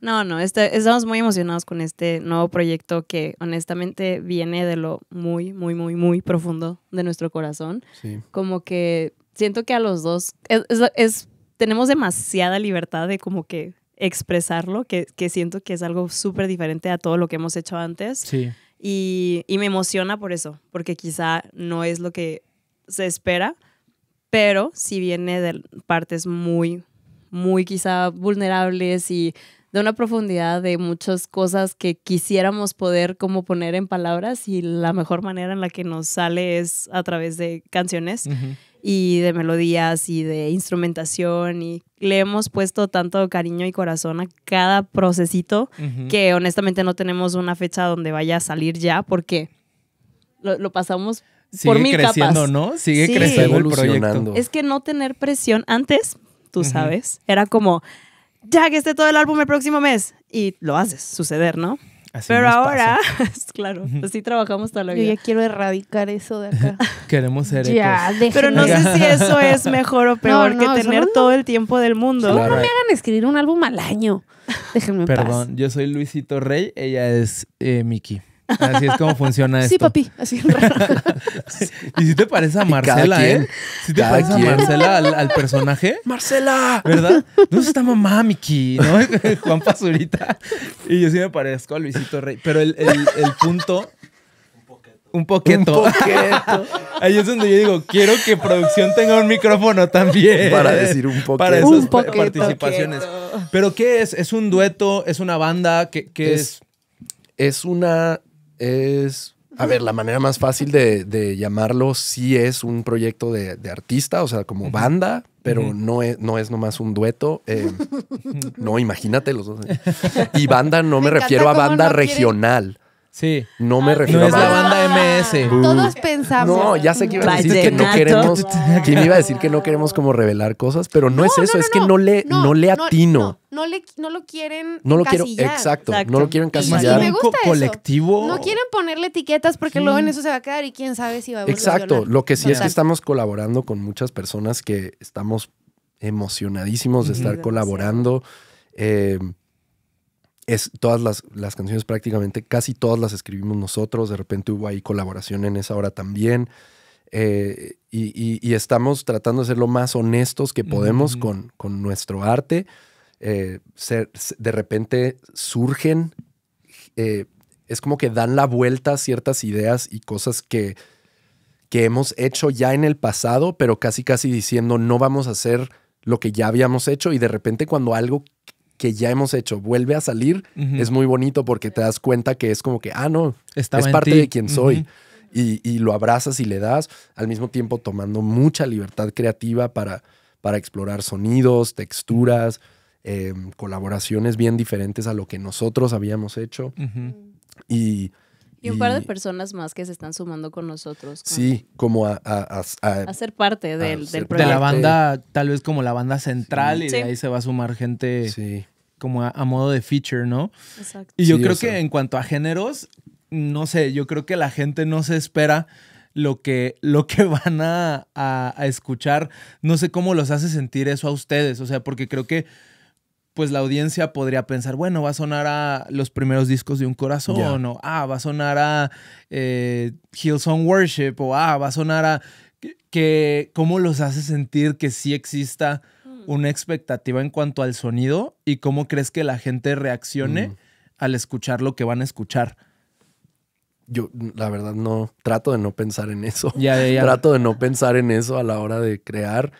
No, no, este, estamos muy emocionados con este nuevo proyecto que honestamente viene de lo muy, muy, muy, muy profundo de nuestro corazón. Como que siento que a los dos es tenemos demasiada libertad de como que expresarlo, que, que siento que es algo súper diferente a todo lo que hemos hecho antes. Sí. Y, me emociona por eso, porque quizá no es lo que se espera, pero si viene de partes muy, muy quizá vulnerables y de una profundidad de muchas cosas que quisiéramos poder como poner en palabras y la mejor manera en la que nos sale es a través de canciones y de melodías y de instrumentación y le hemos puesto tanto cariño y corazón a cada procesito que honestamente no tenemos una fecha donde vaya a salir ya porque lo, pasamos por mil creciendo, ¿no? Sigue creciendo el Es que no tener presión antes, tú sabes, era como ya que esté todo el álbum el próximo mes y lo haces suceder, ¿no? Pero ahora, claro, así pues trabajamos toda la vida. Yo ya quiero erradicar eso de acá. Queremos ser Pero no sé si eso es mejor o peor que tener todo el tiempo del mundo. no me hagan escribir un álbum al año. Déjenme Perdón, yo soy Luisito Rey, ella es eh, Miki. Así es como funciona esto. Sí, papi, así raro. y si te parece a Marcela, ¿eh? Si te parece a Marcela al, personaje. ¡Marcela! ¿Verdad? es está mamá, Miki? ¿No? Juan Pazurita. Y yo sí me parezco a Luisito Rey. Pero el, el, el punto un poquito. Un poquito. Ahí es donde yo digo, quiero que producción tenga un micrófono también. Para decir un poquito. Para esas participaciones. Pero ¿qué es? ¿Es un dueto? ¿Es una banda? ¿Qué, es? Es una es, a ver, la manera más fácil de, llamarlo sí es un proyecto de, artista, o sea, como banda, pero no, es, no es nomás un dueto. Eh, no, imagínate los dos. Y banda no me, refiero a banda regional. Sí. No me ah, refiero a. la banda MS. Ah. Todos pensamos. No, ya sé que a decir que no queremos. iba a decir que no queremos como revelar cosas, pero no, es eso, es que no le, no, le atino. No, lo quieren. No lo exacto, No lo quieren encasillar. colectivo. No quieren ponerle etiquetas porque luego en eso se va a quedar y quién sabe si va a Exacto. lo que sí es que estamos colaborando con muchas personas que estamos emocionadísimos de estar colaborando. Eh, es todas las, canciones prácticamente, casi todas las escribimos nosotros, de repente hubo ahí colaboración en esa hora también, eh, y, estamos tratando de ser lo más honestos que podemos con, con, nuestro arte. Eh, de repente surgen, eh, es como que dan la vuelta a ciertas ideas y cosas que, que hemos hecho ya en el pasado, pero casi casi diciendo no vamos a hacer lo que ya habíamos hecho y de repente cuando algo que ya hemos hecho vuelve a salir, es muy bonito porque te das cuenta que es como que, ah, no, es parte de quien soy. y, lo abrazas y le das, al mismo tiempo tomando mucha libertad creativa para, para explorar sonidos, texturas, em, colaboraciones bien diferentes a lo que nosotros habíamos hecho. Y y, un par de personas más que se están sumando con nosotros. Sí, como a, a, ser parte del, proyecto. De la banda, tal vez como la banda central, y de ahí se va a sumar gente sí. como a, modo de feature, ¿no? Exacto. Y yo creo que en cuanto a géneros, no sé, yo creo que la gente no se espera lo que, lo que van a, escuchar. No sé cómo los hace sentir eso a ustedes, o sea, porque creo que pues la audiencia podría pensar, bueno, va a sonar a los primeros discos de Un Corazón, o ah, va a sonar a eh, Hillsong Worship, o ah, va a sonar a... Que, ¿Cómo los hace sentir que sí exista mm. una expectativa en cuanto al sonido y cómo crees que la gente reaccione mm. al escuchar lo que van a escuchar? Yo, la verdad, no, trato de no pensar en eso. trato de no pensar en eso a la hora de crear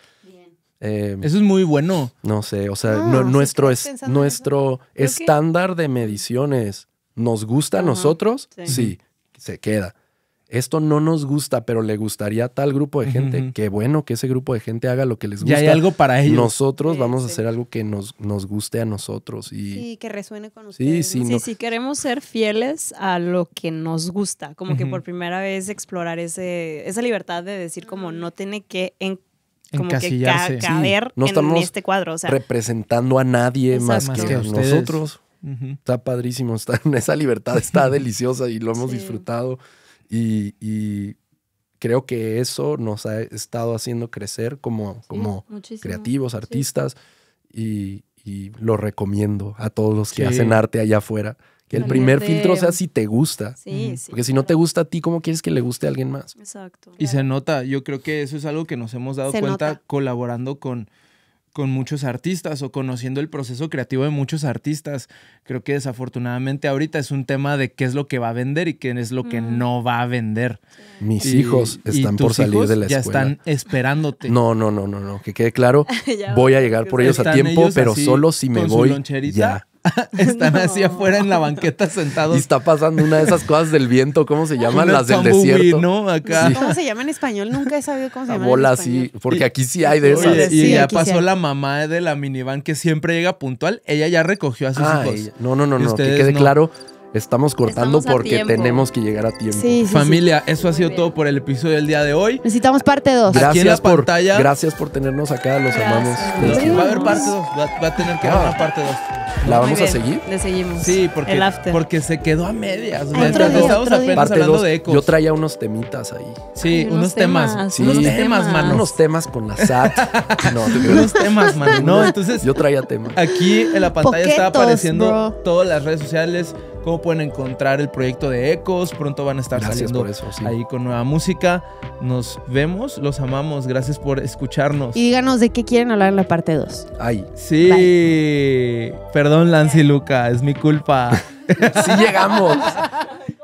Em, eso es muy bueno. No sé, o sea, ah, nuestro, nuestro estándar de mediciones nos gusta a nosotros, sí. se queda. Esto no nos gusta, pero le gustaría a tal grupo de gente. que Qué bueno que ese grupo de gente haga lo que les gusta. hay algo para ellos. Nosotros vamos a hacer algo que nos, nos guste a nosotros. Y... Sí, que resuene con ustedes. Sí, sí, queremos ser fieles a lo que nos gusta. Como que por primera vez explorar ese, esa libertad de decir como no tiene que en como que no estamos en este cuadro. representando a nadie más, que, nosotros. Está padrísimo, está, esa libertad está deliciosa y lo hemos disfrutado. Y, creo que eso nos ha estado haciendo crecer como, creativos, artistas. y, lo recomiendo a todos los que hacen arte allá afuera. Que el primer filtro sea si te gusta. Porque si no te gusta a ti, ¿cómo quieres que le guste a alguien más? Exacto. Y se nota, yo creo que eso es algo que nos hemos dado cuenta colaborando con, con muchos artistas o conociendo el proceso creativo de muchos artistas. Creo que desafortunadamente ahorita es un tema de qué es lo que va a vender y qué es lo que no va a vender. Mis hijos están por salir de la escuela. Ya están esperándote. No, no, no, no, no, que quede claro, voy a llegar por ellos a tiempo, pero solo si me voy ya. Están así afuera en la banqueta sentados. Y está pasando una de esas cosas del viento, ¿cómo se llaman? las del desierto. ¿Cómo se llama en español? Nunca he sabido cómo se llama. Bola, sí, porque aquí sí hay de esas. y ya pasó la mamá de la minivan que siempre llega puntual. Ella ya recogió a sus hijos. No, no, no, no. Que quede claro Estamos cortando porque tenemos que llegar a tiempo. Familia, eso ha sido todo por el episodio del día de hoy. Necesitamos parte 2. Gracias por Gracias por tenernos acá, los amamos. Va a haber parte 2, va, a tener que haber ah. parte 2. ¿La vamos a seguir? Le seguimos. Sí, porque, porque se quedó a medias. parte hablando Yo traía unos temitas ahí. Sí, unos, temas. Sí, Unos temas, mano. Unos temas con la SAT. no, unos temas, mano. entonces. Yo traía temas. Aquí en la pantalla estaba apareciendo todas las redes sociales cómo pueden encontrar el proyecto de Ecos. Pronto van a estar saliendo ahí con nueva música. Nos vemos, los amamos. Gracias por escucharnos. Y díganos de qué quieren hablar en la parte 2. Ay. Sí. Perdón, Lance y Luca, es mi culpa. sí llegamos.